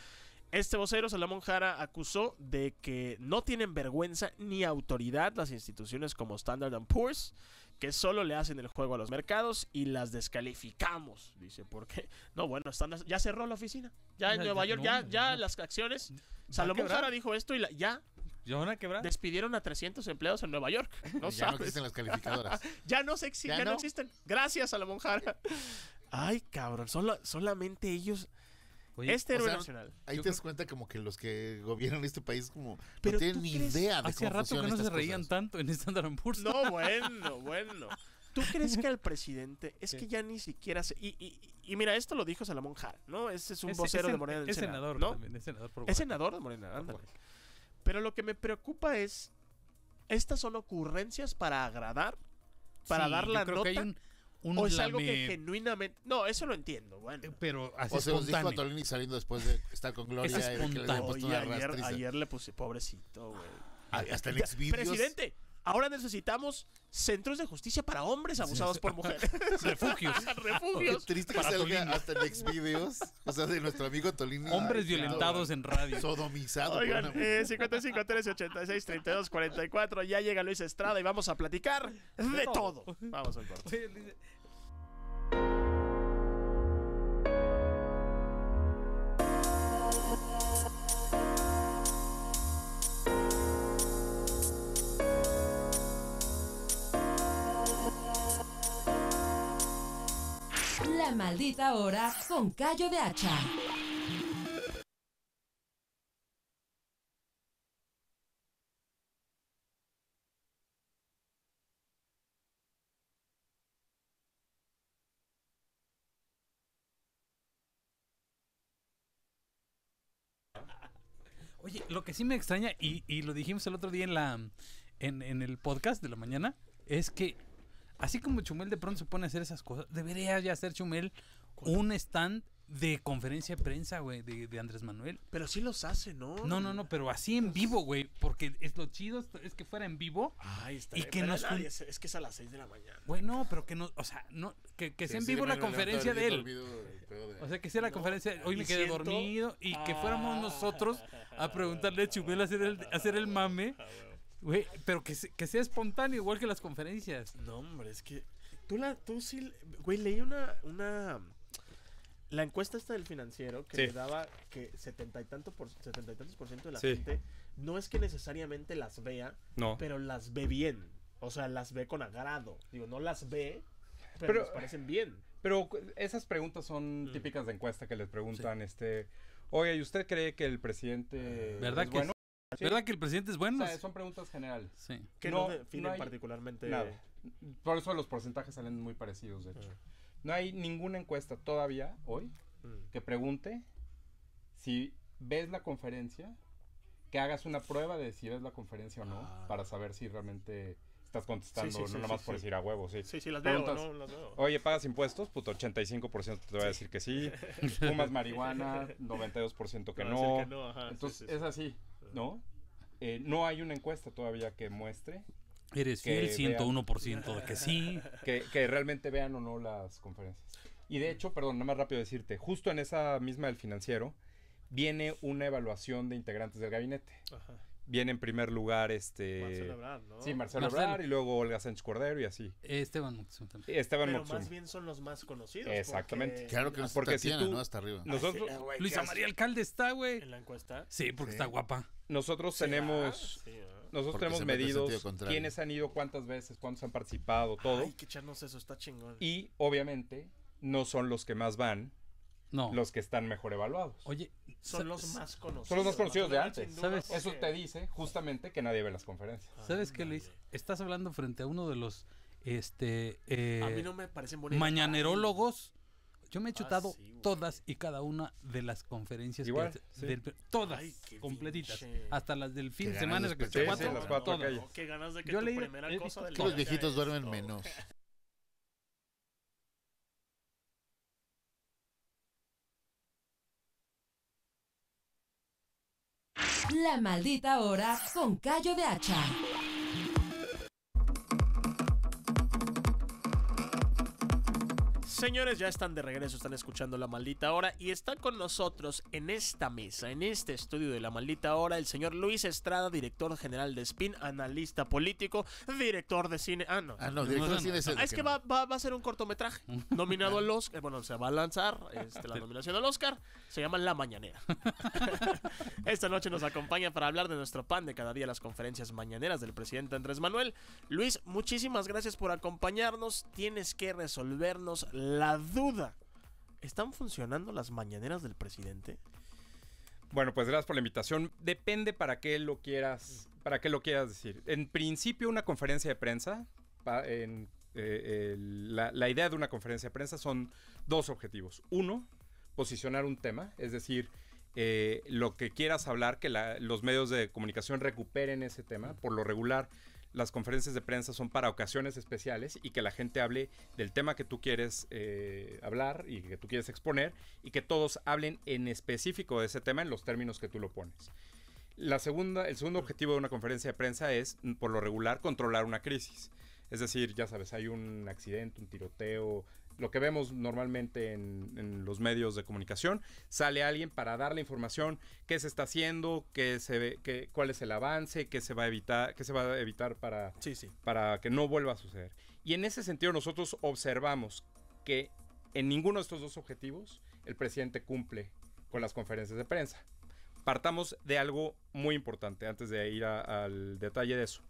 Este vocero, Salomón Jara, acusó de que no tienen vergüenza ni autoridad las instituciones como Standard Poor's, que solo le hacen el juego a los mercados y las descalificamos. Dice, ¿por qué? No, bueno, Standard, ya cerró la oficina. Ya en Nueva York, ya, ya las acciones. Salomón Jara dijo esto y ya. ¿Ya Despidieron a 300 empleados en Nueva York. No ya no existen las calificadoras. ya no, ya no existen. Gracias, Salomón Jara. Ay, cabrón, solamente ellos. este héroe nacional. Ahí te das cuenta como que los que gobiernan este país como no tienen ni idea de hace rato que no se reían tanto en Standard Poor's. No, bueno, bueno. ¿Tú crees que al presidente es que ya ni siquiera se... Y, mira, esto lo dijo Salomón Jara, ¿no? Ese es un vocero de Morena del es senador, ¿no? es senador por Es senador de Morena, ah, ándale. Pero lo que me preocupa es... Estas son ocurrencias para agradar para dar la nota. Que hay un, o es algo que genuinamente. No, eso lo entiendo. Bueno. Eh, pero así O se los dijo a Tolini saliendo después de estar con Gloria. Es y que le ayer, le puse pobrecito, güey. Ah, hasta el ex Presidente, Ahora necesitamos centros de justicia para hombres abusados por mujeres. Refugios. Refugios. Oh, triste hasta en Videos. O sea, de nuestro amigo Tolini. Hombres violentados en radio. Sodomizados. Oigan, 55 86 32 44. Ya llega Luis Estrada y vamos a platicar de, todo. todo. Vamos al corte. La maldita hora con Callo de Hacha. Oye, lo que sí me extraña, y, lo dijimos el otro día en la en, en el podcast de la mañana, es que así como Chumel de pronto se pone a hacer esas cosas, debería ya hacer Chumel un stand de conferencia de prensa, güey, de, Andrés Manuel. Pero sí los hace, ¿no? No, no, no, pero así en vivo, güey. Porque es lo chido es que fuera en vivo. Ay, está y que es, que es a las 6 de la mañana. Bueno, pero que no, o sea, no, que, que sea en vivo la conferencia de él. O sea, que sea la conferencia, hoy me quedé dormido y que fuéramos ah. nosotros a preguntarle a Chumel a hacer el, hacer el mame ah, Güey, pero que, sea espontáneo, igual que las conferencias. No, hombre, es que. Tú, la, tú sí. Güey, leí una. una la encuesta esta del financiero que le daba que setenta y, tanto por, 70 y tantos por ciento de la gente no es que necesariamente las vea, pero las ve bien. O sea, las ve con agrado. Digo, no las ve, pero, les parecen bien. Pero esas preguntas son mm. típicas de encuesta que les preguntan, este, oye, ¿y usted cree que el presidente ¿verdad que ¿Verdad que el presidente es bueno? son preguntas generales. Sí. Que no, definen particularmente nada. Por eso los porcentajes salen muy parecidos, de hecho. Mm. No hay ninguna encuesta todavía, hoy, mm. que pregunte si ves la conferencia, que hagas una prueba de si ves la conferencia o no, ah. para saber si realmente estás contestando, no nomás por decir a huevo, sí. Sí, sí, las veo, no, las veo. Oye, ¿pagas impuestos? Puto, 85% te va a decir que sí. Fumas marihuana, 92% que no. Que no. Ajá, Entonces, es así. ¿no? Eh, no hay una encuesta todavía que muestre. Eres fiel, 101% de que sí. Que, que, realmente vean o no las conferencias. Y de hecho, perdón, nada más rápido decirte, justo en esa misma del financiero, viene una evaluación de integrantes del gabinete. Ajá viene en primer lugar este Marcelo Sí, Marcelo, Marcelo. y luego Olga Sánchez Cordero y así. Eh, Esteban Moxum también. Eh, Esteban Pero más bien son los más conocidos. Exactamente. Claro que no porque ¿no? Hasta arriba. Nosotros, ah, Luisa María Alcalde está, güey. En la encuesta. Sí, porque está guapa. Nosotros ah, tenemos ah. nosotros tenemos medidos quiénes han ido, cuántas veces, cuántos han participado, todo. Ay, que echarnos eso, está chingón. Y obviamente no son los que más van los que están mejor evaluados. Oye, son los más conocidos. de antes. Eso te dice justamente que nadie ve las conferencias. Ah, ¿Sabes qué, Luis? Estás hablando frente a uno de los este eh, Mañanerólogos. Yo me he ah, chutado todas y cada una de las conferencias todas completitas, hasta las del fin de semana que Yo primera los viejitos duermen menos. La maldita hora con Callo de Hacha. Señores, ya están de regreso, están escuchando La Maldita Hora y está con nosotros en esta mesa, en este estudio de La Maldita Hora, el señor Luis Estrada, director general de Spin, analista político, director de cine. Ah, no. Ah, no, director de cine. Es, ah, es que va, a ser un cortometraje nominado al Oscar. Eh, bueno, se va a lanzar este, la nominación al Oscar. Se llama La Mañanera. esta noche nos acompaña para hablar de nuestro pan de cada día, las conferencias mañaneras del presidente Andrés Manuel. Luis, muchísimas gracias por acompañarnos. Tienes que resolvernos la la duda. ¿Están funcionando las mañaneras del presidente? Bueno, pues gracias por la invitación. Depende para qué lo quieras, para qué lo quieras decir. En principio, una conferencia de prensa, en, eh, la, idea de una conferencia de prensa son dos objetivos. Uno, posicionar un tema, es decir, eh, lo que quieras hablar, que los medios de comunicación recuperen ese tema. Por lo regular, las conferencias de prensa son para ocasiones especiales y que la gente hable del tema que tú quieres eh, hablar y que tú quieres exponer y que todos hablen en específico de ese tema en los términos que tú lo pones. La segunda, el segundo objetivo de una conferencia de prensa es, por lo regular, controlar una crisis. Es decir, ya sabes, hay un accidente, un tiroteo, lo que vemos normalmente en, los medios de comunicación. Sale alguien para dar la información, qué se está haciendo, qué se cuál es el avance, qué se va a evitar, qué se va a evitar para, para que no vuelva a suceder. Y en ese sentido nosotros observamos que en ninguno de estos dos objetivos el presidente cumple con las conferencias de prensa. Partamos de algo muy importante antes de ir al detalle de eso.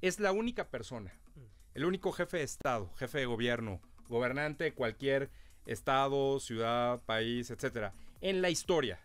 Es la única persona, mm. el único jefe de Estado, jefe de gobierno, gobernante cualquier estado, ciudad, país, etcétera, en la historia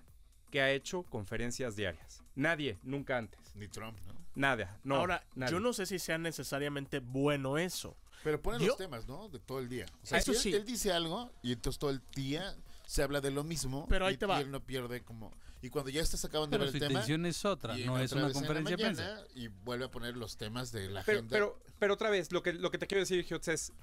que ha hecho conferencias diarias. Nadie, nunca antes. Ni Trump, ¿no? Nada, no. Ahora, yo no sé si sea necesariamente bueno eso. Pero pone los temas, ¿no? De todo el día. O sea, ah, eso él, dice algo y entonces todo el día se habla de lo mismo. Pero ahí te va. Y él no pierde como. Y cuando ya estás acabando de ver el tema. intención es otra, no es una conferencia de Y vuelve a poner los temas de la pero, agenda. Pero, pero otra vez, lo que, lo que te quiero decir, yo es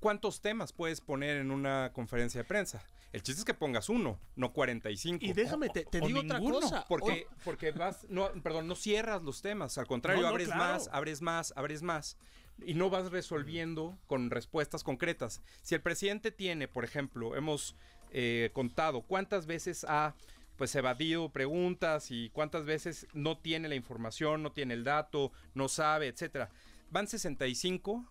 ¿Cuántos temas puedes poner en una conferencia de prensa? El chiste es que pongas uno, no 45. Y déjame, te, digo otra cosa. Porque, porque vas, perdón, no cierras los temas. Al contrario, abres más, abres más, abres más. Y no vas resolviendo con respuestas concretas. Si el presidente tiene, por ejemplo, hemos eh, contado cuántas veces ha pues evadido preguntas y cuántas veces no tiene la información, no tiene el dato, no sabe, etcétera. Van 65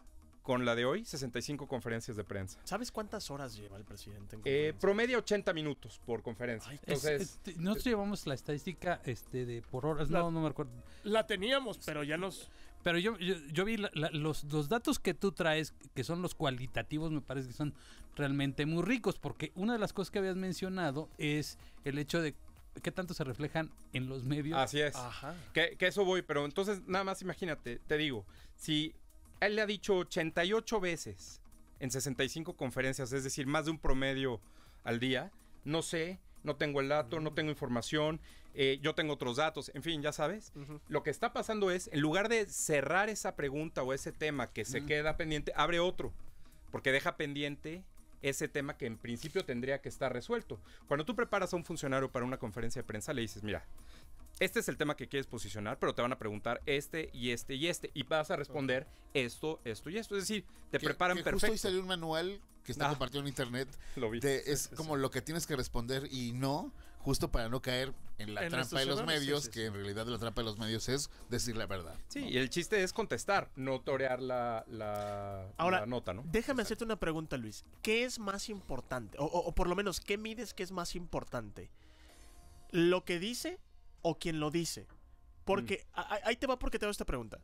con la de hoy, 65 conferencias de prensa. ¿Sabes cuántas horas lleva el presidente? En eh, promedia 80 minutos por conferencia. Pues, entonces, este, nosotros eh, llevamos la estadística este, de por horas, la, no, no me acuerdo. La teníamos, pero ya nos... Pero yo, yo, vi los, datos que tú traes, que son los cualitativos, me parece que son realmente muy ricos, porque una de las cosas que habías mencionado es el hecho de qué tanto se reflejan en los medios. Así es. Ajá. que, eso voy, pero entonces nada más imagínate, te digo, si él le ha dicho 88 veces en 65 conferencias, es decir, más de un promedio al día. No sé, no tengo el dato, no tengo información, eh, yo tengo otros datos, en fin, ya sabes. Lo que está pasando es, en lugar de cerrar esa pregunta o ese tema que se queda pendiente, abre otro, porque deja pendiente ese tema que en principio tendría que estar resuelto. Cuando tú preparas a un funcionario para una conferencia de prensa, le dices, mira, este es el tema que quieres posicionar, pero te van a preguntar este y este y este. Y vas a responder esto, esto y esto. Es decir, te preparan que perfecto. Justo hoy salió un manual que está ah. compartido en internet. Lo es como lo que tienes que responder y no, justo para no caer en la trampa de los medios, que en realidad la trampa de los medios es decir la verdad. Sí, y el chiste es contestar, no torear la, la, nota, ¿no? Déjame hacerte una pregunta, Luis. ¿Qué es más importante? o por lo menos, ¿qué mides que es más importante? ¿Lo que dice o quien lo dice. Porque mm. ahí te va porque te hago esta pregunta.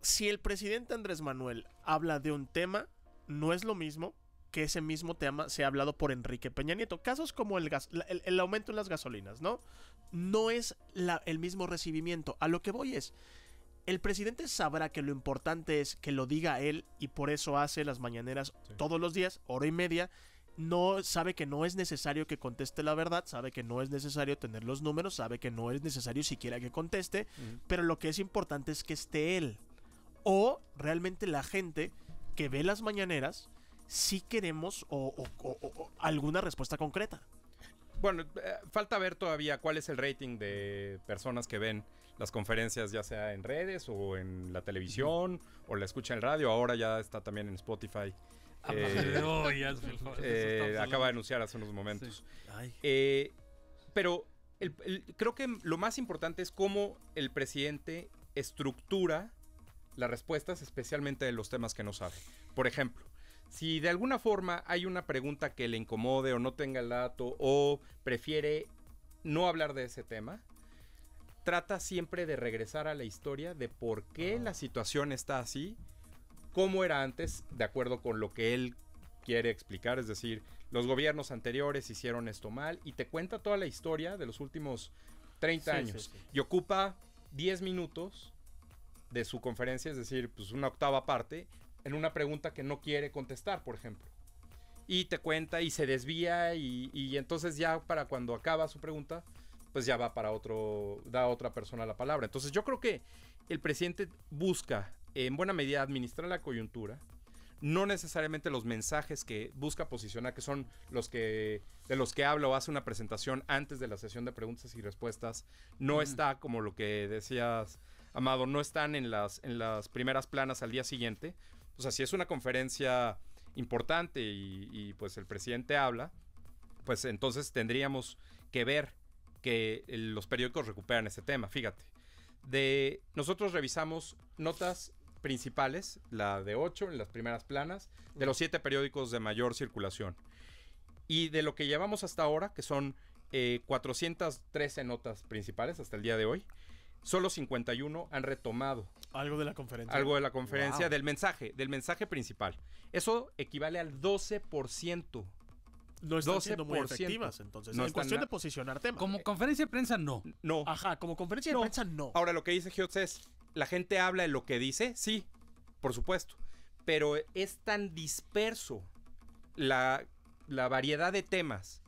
Si el presidente Andrés Manuel habla de un tema, no es lo mismo que ese mismo tema sea hablado por Enrique Peña Nieto. Casos como el, gas, el, aumento en las gasolinas, ¿no? No es el mismo recibimiento. A lo que voy es, el presidente sabrá que lo importante es que lo diga él y por eso hace las mañaneras todos los días, hora y media, no sabe que no es necesario que conteste la verdad, sabe que no es necesario tener los números, sabe que no es necesario siquiera que conteste, pero lo que es importante es que esté él. O realmente la gente que ve las mañaneras, si queremos o, alguna respuesta concreta. Bueno, eh, falta ver todavía cuál es el rating de personas que ven las conferencias, ya sea en redes o en la televisión o la escuchan en radio. Ahora ya está también en Spotify eh, eh, acaba de anunciar hace unos momentos. Eh, pero creo que lo más importante es cómo el presidente estructura las respuestas, especialmente de los temas que no sabe. Por ejemplo, si de alguna forma hay una pregunta que le incomode o no tenga el dato o prefiere no hablar de ese tema, trata siempre de regresar a la historia de por qué la situación está así cómo era antes, de acuerdo con lo que él quiere explicar, es decir, los gobiernos anteriores hicieron esto mal y te cuenta toda la historia de los últimos 30 años y ocupa 10 minutos de su conferencia, es decir, pues una octava parte, en una pregunta que no quiere contestar, por ejemplo. Y te cuenta y se desvía y, y entonces ya para cuando acaba su pregunta, pues ya va para otro, da a otra persona la palabra. Entonces yo creo que el presidente busca en buena medida administrar la coyuntura, no necesariamente los mensajes que busca posicionar, que son los que de los que habla o hace una presentación antes de la sesión de preguntas y respuestas, no está como lo que decías, Amado, no están en las, en las primeras planas al día siguiente. O sea, si es una conferencia importante y, y pues el presidente habla, pues entonces tendríamos que ver que los periódicos recuperan ese tema, fíjate. De nosotros revisamos notas principales, la de 8 en las primeras planas, de los 7 periódicos de mayor circulación. Y de lo que llevamos hasta ahora, que son 413 eh, notas principales hasta el día de hoy, solo 51 han retomado. Algo de la conferencia. Algo de la conferencia, del mensaje, del mensaje principal. Eso equivale al 12%. No están siendo muy efectivas, entonces. No en cuestión de posicionar temas. Como conferencia de prensa, no. No. Ajá, como conferencia de prensa, no. Ahora, lo que dice Giotz es, la gente habla de lo que dice, sí, por supuesto, pero es tan disperso la, la variedad de temas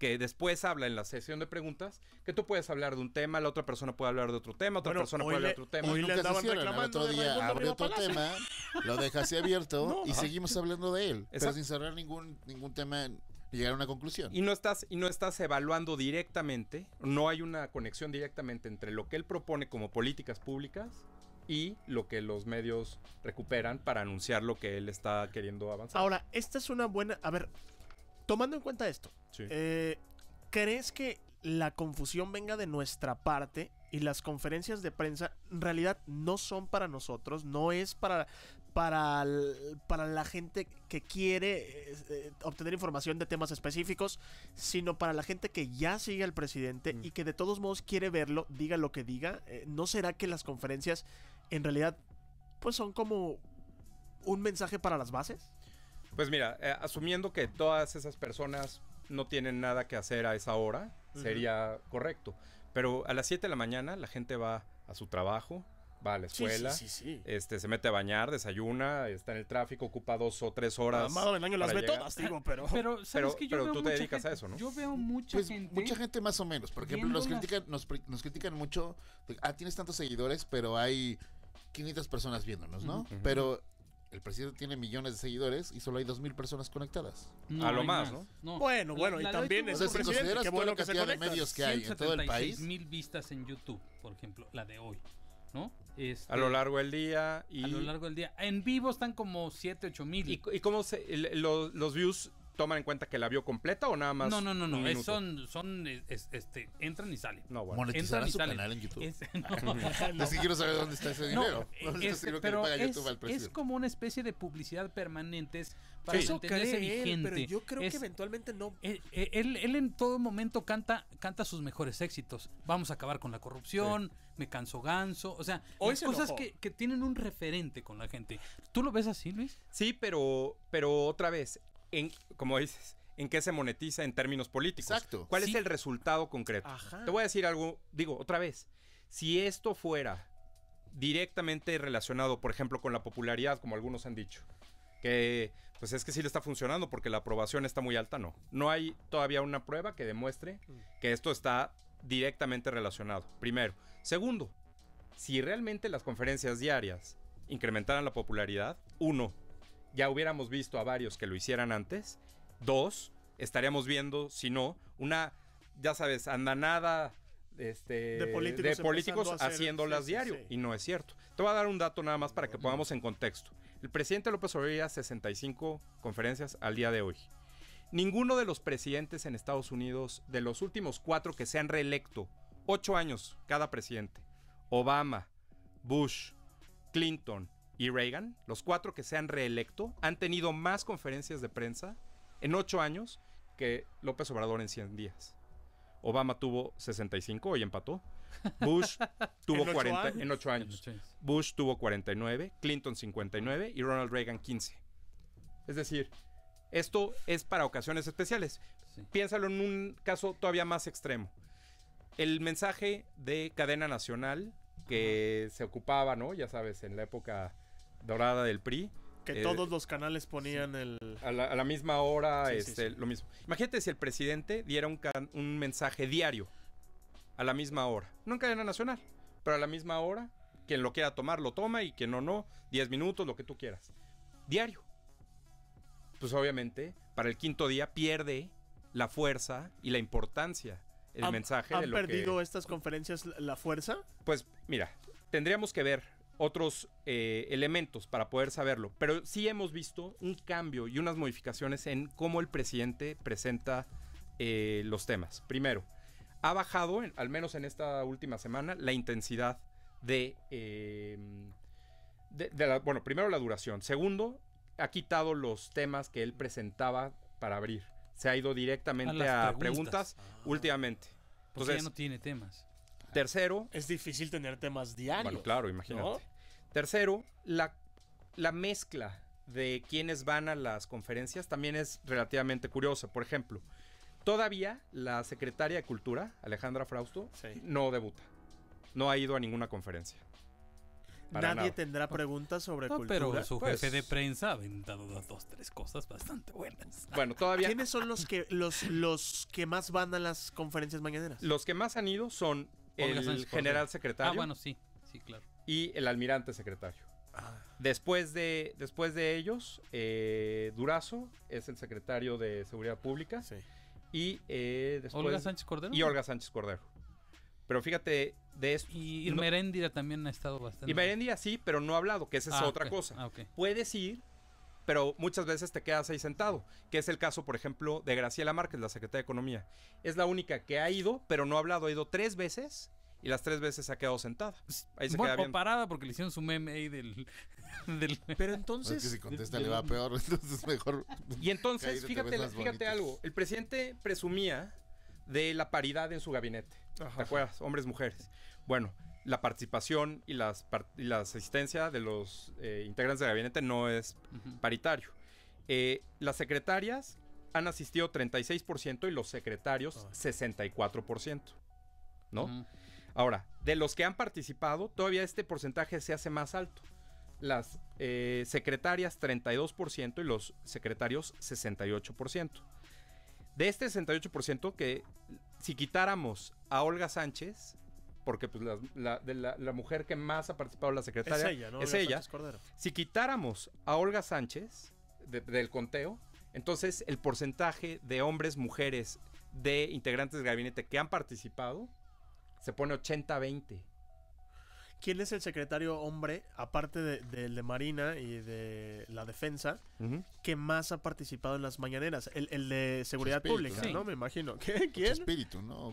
que después habla en la sesión de preguntas, que tú puedes hablar de un tema, la otra persona puede hablar de otro tema, otra persona puede hablar de otro tema. Hoy nunca otro día abre otro tema, lo deja así abierto y seguimos hablando de él, pero sin cerrar ningún, ningún tema llegar a una conclusión. Y no estás, y no estás evaluando directamente, no hay una conexión directamente entre lo que él propone como políticas públicas y lo que los medios recuperan para anunciar lo que él está queriendo avanzar. Ahora, esta es una buena. A ver, tomando en cuenta esto, eh, ¿crees que la confusión venga de nuestra parte y las conferencias de prensa en realidad no son para nosotros, no es para, para, para la gente que quiere eh, obtener información de temas específicos, sino para la gente que ya sigue al presidente mm. y que de todos modos quiere verlo, diga lo que diga. Eh, ¿No será que las conferencias en realidad pues son como un mensaje para las bases? Pues mira, eh, asumiendo que todas esas personas no tienen nada que hacer a esa hora, sería correcto. Pero a las 7 de la mañana la gente va a su trabajo, va a la escuela, este se mete a bañar, desayuna, está en el tráfico, ocupa dos o tres horas. Amado ah, del año las ve todas, digo, pero. Pero, ¿sabes que yo veo tú te dedicas a eso, ¿no? Yo veo mucha pues, gente. Mucha gente más o menos. Por ejemplo, nos critican, nos, critican mucho. ah, tienes tantos seguidores, pero hay 500 personas viéndonos, ¿no? Pero el presidente tiene millones de seguidores y solo hay 2.000 personas conectadas. a lo más, ¿no? Bueno, bueno, y también es o sea, si consideras bueno la que cantidad de medios que hay en todo el país. mil vistas en YouTube, por ejemplo, la de hoy, ¿no? Este, a lo largo del día. Y... A lo largo del día. En vivo están como 7, 8 mil. ¿Y, y cómo se, los views toman en cuenta que la vio completa o nada más? No, no, no, no. son, son, este, entran y salen. No, bueno. su canal en YouTube. Es, no. quiero saber dónde está ese dinero. No, Es como una especie de publicidad permanente. Es para Eso cree vigente. pero yo creo que eventualmente no. E, e, él, en todo momento canta, canta sus mejores éxitos. Vamos a acabar con la corrupción, me canso ganso. O sea, hay cosas que, tienen un referente con la gente. ¿Tú lo ves así, Luis? Sí, pero, pero otra vez, en, como dices, en qué se monetiza en términos políticos. Exacto. ¿Cuál es el resultado concreto? Te voy a decir algo, digo, otra vez. Si esto fuera directamente relacionado, por ejemplo, con la popularidad, como algunos han dicho, que pues es que sí le está funcionando porque la aprobación está muy alta, no. No hay todavía una prueba que demuestre mm. que esto está directamente relacionado, primero. Segundo, si realmente las conferencias diarias incrementaran la popularidad, uno, ya hubiéramos visto a varios que lo hicieran antes. Dos, estaríamos viendo, si no, una, ya sabes, andanada este, de políticos, haciéndolas diario. Y no es cierto. Te voy a dar un dato nada más para que podamos en contexto. El presidente López Obrador ya 65 conferencias al día de hoy. Ninguno de los presidentes en Estados Unidos, de los últimos cuatro que se han reelecto, ocho años cada presidente, Obama, Bush, Clinton, y Reagan, los cuatro que se han reelecto, han tenido más conferencias de prensa en ocho años que López Obrador en 100 días. Obama tuvo 65, hoy empató. Bush tuvo 40 en años. Bush tuvo 49, Clinton 59 y Ronald Reagan 15. Es decir, esto es para ocasiones especiales. Piénsalo en un caso todavía más extremo. El mensaje de cadena nacional que se ocupaba, ¿no? Ya sabes, en la época dorada del PRI. Que eh, todos los canales ponían el... A la, misma hora, este, lo mismo. Imagínate si el presidente diera un, mensaje diario, a la misma hora. No en cadena nacional, pero a la misma hora. Quien lo quiera tomar, lo toma y quien no, no. 10 minutos, lo que tú quieras. Diario. Pues obviamente, para el quinto día pierde la fuerza y la importancia el mensaje. ¿Han perdido estas conferencias la fuerza? Pues mira, tendríamos que ver otros eh, elementos para poder saberlo, pero sí hemos visto un cambio y unas modificaciones en cómo el presidente presenta eh, los temas. Primero, ha bajado, al menos en esta última semana, la intensidad de, em, bueno, primero la duración. Segundo, ha quitado los temas que él presentaba para abrir. Se ha ido directamente a, preguntas, ah. últimamente. Entonces, pues ya no tiene temas. Tercero. Es difícil tener temas diarios. Bueno, claro, imagínate. Tercero, la, mezcla de quienes van a las conferencias también es relativamente curiosa. Por ejemplo, todavía la secretaria de Cultura, Alejandra Frausto, no debuta. No ha ido a ninguna conferencia. Nadie tendrá preguntas sobre cultura. Pero su pues, jefe de prensa ha aventado dos, tres cosas bastante buenas. Bueno, todavía. ¿Quiénes son los que, los, los que más van a las conferencias mañaneras? Los que más han ido son el general secretario. Ah, bueno, sí, sí, claro. Y el almirante secretario. Ah. Después de, después de ellos, eh, Durazo es el secretario de Seguridad Pública. Sí. Y eh, después, Olga Sánchez Cordero. Y Olga Sánchez Cordero. Pero fíjate, de esto. Y Merendira también ha estado bastante. Y Merendira sí, pero no ha hablado, que esa es ah, otra cosa. Ah, Puedes ir pero muchas veces te quedas ahí sentado, que es el caso, por ejemplo, de Graciela Márquez, la secretaria de Economía. Es la única que ha ido, pero no ha hablado, ha ido tres veces y las tres veces ha quedado sentada. Ahí se bueno, queda bien. O parada porque le hicieron su meme ahí del. pero entonces. Es que si contesta le va peor, entonces mejor. Y entonces, fíjate, fíjate algo. El presidente presumía de la paridad en su gabinete. ¿Te acuerdas? Hombres, mujeres. Bueno, la participación y, las, la asistencia de los eh, integrantes del gabinete no es paritario. Eh, las secretarias han asistido 36% y los secretarios 64%. ¿No? Ahora, de los que han participado, todavía este porcentaje se hace más alto. Las eh, secretarias 32% y los secretarios 68%. De este 68% que si quitáramos a Olga Sánchez, porque pues la, mujer que más ha participado, la secretaria, es ella. Si quitáramos a Olga Sánchez del conteo, entonces el porcentaje de hombres, mujeres, de integrantes del gabinete que han participado, se pone 80-20. ¿Quién es el secretario hombre, aparte del de, Marina y de la defensa, que más ha participado en las mañaneras? El, el de seguridad pública, ¿no? Me imagino. ¿Qué? Pues ¿Quién? Espíritu, ¿no?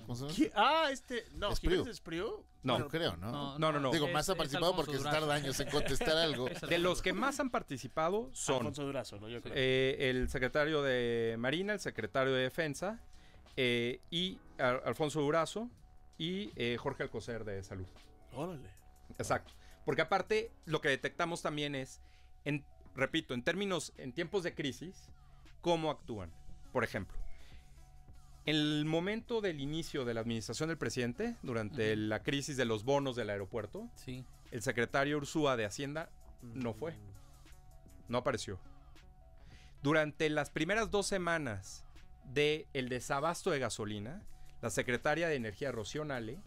Ah, este. No, ¿Quién es Espriu? No, creo, ¿no? No, no, no. Digo, más ha participado porque es tarda años en contestar algo. De los que más han participado son. Alfonso Durazo, ¿no? Yo creo. Eh, el secretario de Marina, el secretario de Defensa eh, y Alfonso Durazo y eh, Jorge Alcocer de Salud. Órale. Exacto. Porque aparte, lo que detectamos también es, en, repito, en términos, en tiempos de crisis, cómo actúan. Por ejemplo, en el momento del inicio de la administración del presidente, durante la crisis de los bonos del aeropuerto, el secretario Ursúa de Hacienda no fue. No apareció. Durante las primeras dos semanas del el desabasto de gasolina, la secretaria de Energía Rocío Nale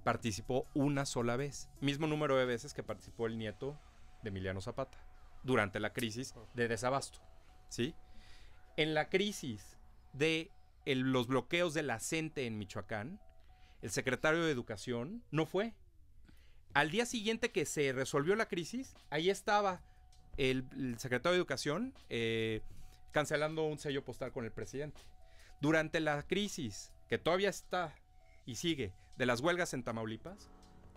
participó una sola vez. Mismo número de veces que participó el nieto de Emiliano Zapata durante la crisis de desabasto. ¿Sí? En la crisis de los bloqueos de la CENTE en Michoacán, el secretario de Educación no fue. Al día siguiente que se resolvió la crisis, ahí estaba el, secretario de Educación eh, cancelando un sello postal con el presidente. Durante la crisis, que todavía está y sigue, de las huelgas en Tamaulipas.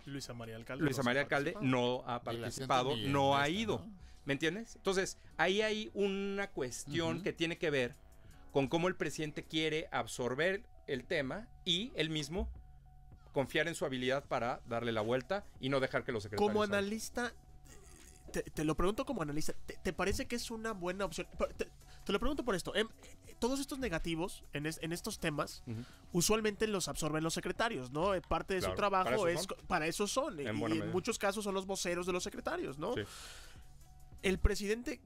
Luisa María Alcalde. Luisa María Alcalde no ha participado, no ha ido. ¿Me entiendes? Entonces, ahí hay una cuestión que tiene que ver con cómo el presidente quiere absorber el tema y él mismo confiar en su habilidad para darle la vuelta y no dejar que los secretarios. Como analista, te, lo pregunto como analista, ¿te, parece que es una buena opción? Te, lo pregunto por esto. Em, todos estos negativos en, estos temas usualmente los absorben los secretarios, ¿no? Eh, parte de su trabajo es para eso son. En y, en muchos casos son los voceros de los secretarios, ¿no? El presidente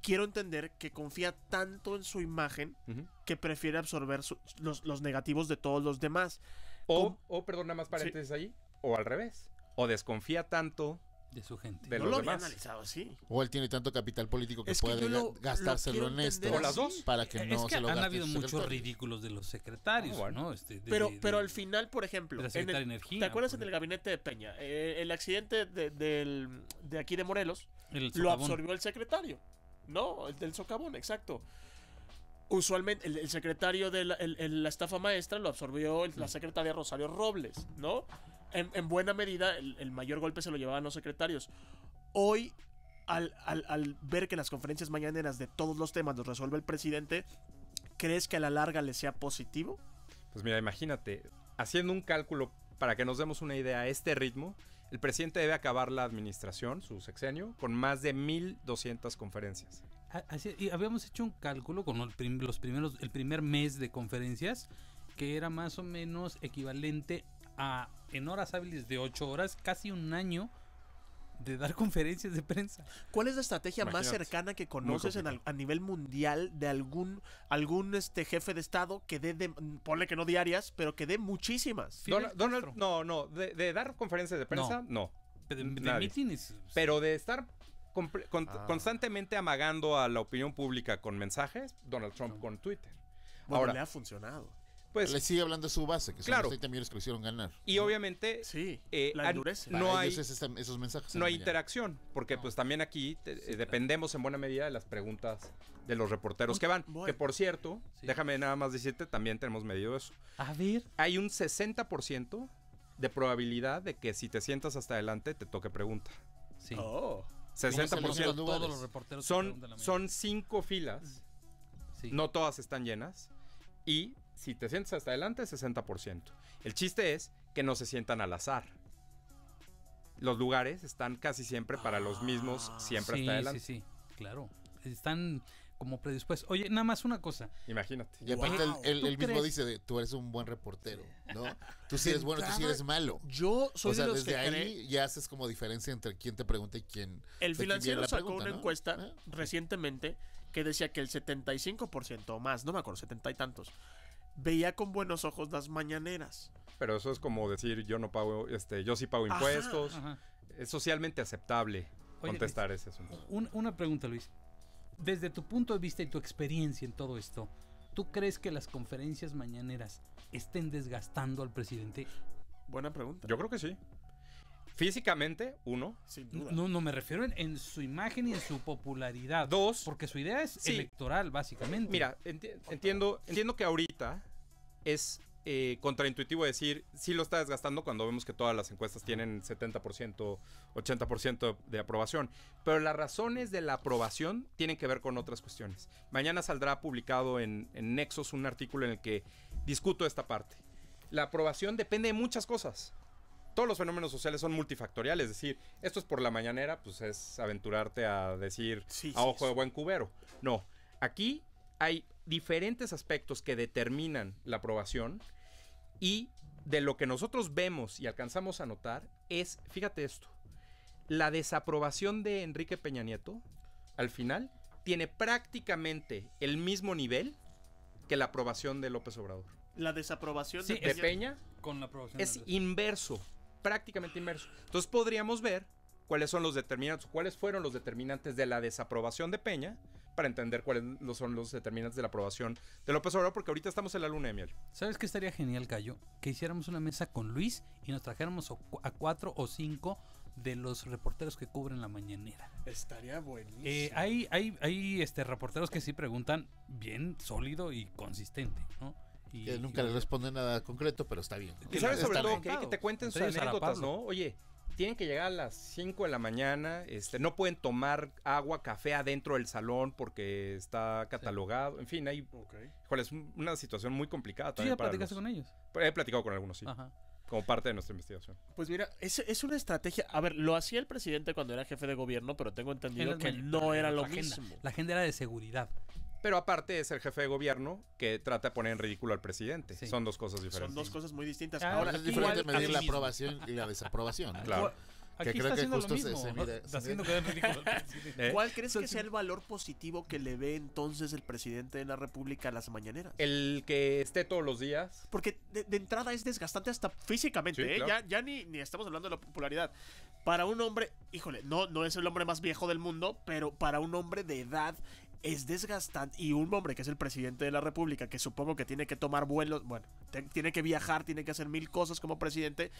quiero entender que confía tanto en su imagen que prefiere absorber los, negativos de todos los demás. O, perdón, más paréntesis ahí, o al revés. O desconfía tanto de su gente. lo analizado así. O él tiene tanto capital político que puede gastárselo en esto. dos. Para que no se lo Han habido muchos ridículos de los secretarios, ah, este, pero, pero al final, por ejemplo. Energía, ¿Te acuerdas en el gabinete de Peña? Eh, el accidente de, de, aquí de Morelos lo absorbió el secretario. No, el del socavón, exacto usualmente el, secretario de la, estafa maestra lo absorbió la secretaria Rosario Robles, ¿no? en, buena medida el, mayor golpe se lo llevaban los secretarios. Hoy, al, al, ver que las conferencias mañaneras de todos los temas los resuelve el presidente, ¿crees que a la larga le sea positivo? Pues mira, imagínate, haciendo un cálculo para que nos demos una idea a este ritmo, el presidente debe acabar la administración, su sexenio, con más de 1.200 conferencias. y habíamos hecho un cálculo con los primeros, el primer mes de conferencias que era más o menos equivalente a, en horas hábiles de 8 horas, casi un año de dar conferencias de prensa. ¿Cuál es la estrategia más cercana que conoces a nivel mundial de algún algún este jefe de estado que dé, de, ponle que no diarias, pero que dé muchísimas? Donald, no, no, de, dar conferencias de prensa, no. De, Pero de estar ah. constantemente amagando a la opinión pública con mensajes, Donald Trump con Twitter. Ahora, le ha funcionado. Pues, Le sigue hablando de su base, que son los 30 millones que hicieron ganar. Y obviamente no hay, esos mensajes no hay interacción, porque pues también aquí eh, dependemos en buena medida de las preguntas de los reporteros que van. Que por cierto, déjame nada más decirte, también tenemos medido eso. A ver. Hay un 60% de probabilidad de que si te sientas hasta adelante te toque pregunta. Sí. Oh. 60%. los son, son cinco filas. No todas están llenas. Y si te sientes hasta adelante, 60%. El chiste es que no se sientan al azar. Los lugares están casi siempre para los mismos, ah, siempre hasta adelante. Sí, sí, claro. Están como predispuestos. Oye, nada más una cosa. Imagínate. Y aparte él, mismo dice, tú eres un buen reportero, ¿no? Tú sí eres bueno, tú sí eres malo. Yo soy de los desde ahí ya haces como diferencia entre quién te pregunta y quién... El financiero sacó una encuesta ah, recientemente que decía que el 75% o más, no me acuerdo, 70 y tantos, veía con buenos ojos las mañaneras. Pero eso es como decir, yo no pago, este, yo sí pago impuestos. Es socialmente aceptable contestar ese asunto. una pregunta, Luis. Desde tu punto de vista y tu experiencia en todo esto, ¿tú crees que las conferencias mañaneras estén desgastando al presidente? Buena pregunta. Yo creo que sí. Físicamente, uno. Sin duda. No, no me refiero en, su imagen y en su popularidad. Dos. Porque su idea es electoral, básicamente. Mira, entiendo, entiendo que ahorita es eh, contraintuitivo decir, si lo está desgastando cuando vemos que todas las encuestas tienen 70%, 80% de aprobación. Pero las razones de la aprobación tienen que ver con otras cuestiones. Mañana saldrá publicado en, en Nexos un artículo en el que discuto esta parte. La aprobación depende de muchas cosas todos los fenómenos sociales son multifactoriales. Es decir, esto es por la mañanera, pues es aventurarte a decir a ojo de buen cubero. No, aquí hay diferentes aspectos que determinan la aprobación y de lo que nosotros vemos y alcanzamos a notar es, fíjate esto, la desaprobación de Enrique Peña Nieto al final tiene prácticamente el mismo nivel que la aprobación de López Obrador. La desaprobación de, Peña, con la es inverso prácticamente inmerso. Entonces podríamos ver cuáles son los determinantes, cuáles fueron los determinantes de la desaprobación de Peña, para entender cuáles son los determinantes de la aprobación de López Obrador, porque ahorita estamos en la luna de miel. ¿Sabes qué estaría genial, Cayo? Que hiciéramos una mesa con Luis y nos trajéramos a cuatro o cinco de los reporteros que cubren la mañanera. Estaría buenísimo. Eh, hay este, reporteros que sí preguntan bien sólido y consistente, ¿no? Y, que nunca le responde nada concreto, pero está bien. y ¿Sabes sobre todo? Que, te cuenten sus anécdotas, ¿no? Oye, tienen que llegar a las 5 de la mañana, este, no pueden tomar agua, café adentro del salón porque está catalogado. En fin, hay. es una situación muy complicada ¿Tú ya platicaste con ellos? He platicado con algunos, sí. como parte de nuestra investigación. Pues mira, es, es una estrategia. A ver, lo hacía el presidente cuando era jefe de gobierno, pero tengo entendido que no era lo mismo. la agenda era de seguridad. Pero aparte es el jefe de gobierno que trata de poner en ridículo al presidente. Son dos cosas diferentes. Son dos cosas muy distintas. Ahora es diferente medir la aprobación y la desaprobación. ¿eh? Claro. Aquí que se, Está eh, ¿Cuál crees que sea el valor positivo que le ve entonces el presidente de la República a las mañaneras? El que esté todos los días. Porque de, entrada es desgastante hasta físicamente. ¿eh? Ya, ni, ni estamos hablando de la popularidad. Para un hombre, híjole, no, no es el hombre más viejo del mundo, pero para un hombre de edad es desgastante. Y un hombre que es el presidente de la República, que supongo que tiene que tomar vuelos, bueno, tiene que viajar, tiene que hacer mil cosas como presidente,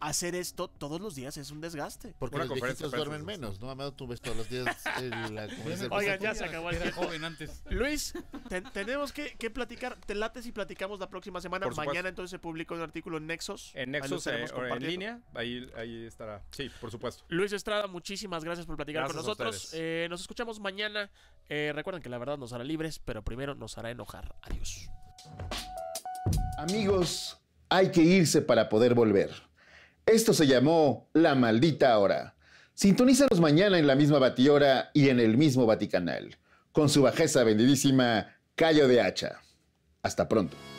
hacer esto todos los días es un desgaste. Porque los duermen menos, ¿no? Amado, tú ves todos los días la Oigan, ya se acabó el antes. Luis, tenemos que, platicar. Te late si platicamos la próxima semana. Mañana entonces se publicó un artículo en Nexos. En Nexos, eh, en línea. Ahí, estará. Sí, por supuesto. Luis Estrada, muchísimas gracias por platicar con nosotros. Eh, nos escuchamos mañana. Eh, recuerden que la verdad nos hará libres, pero primero nos hará enojar. Adiós. Amigos, hay que irse para poder volver. Esto se llamó La Maldita Hora. Sintonízanos mañana en la misma batiora y en el mismo Vaticanal, con su bajeza bendidísima, Cayo de Hacha. Hasta pronto.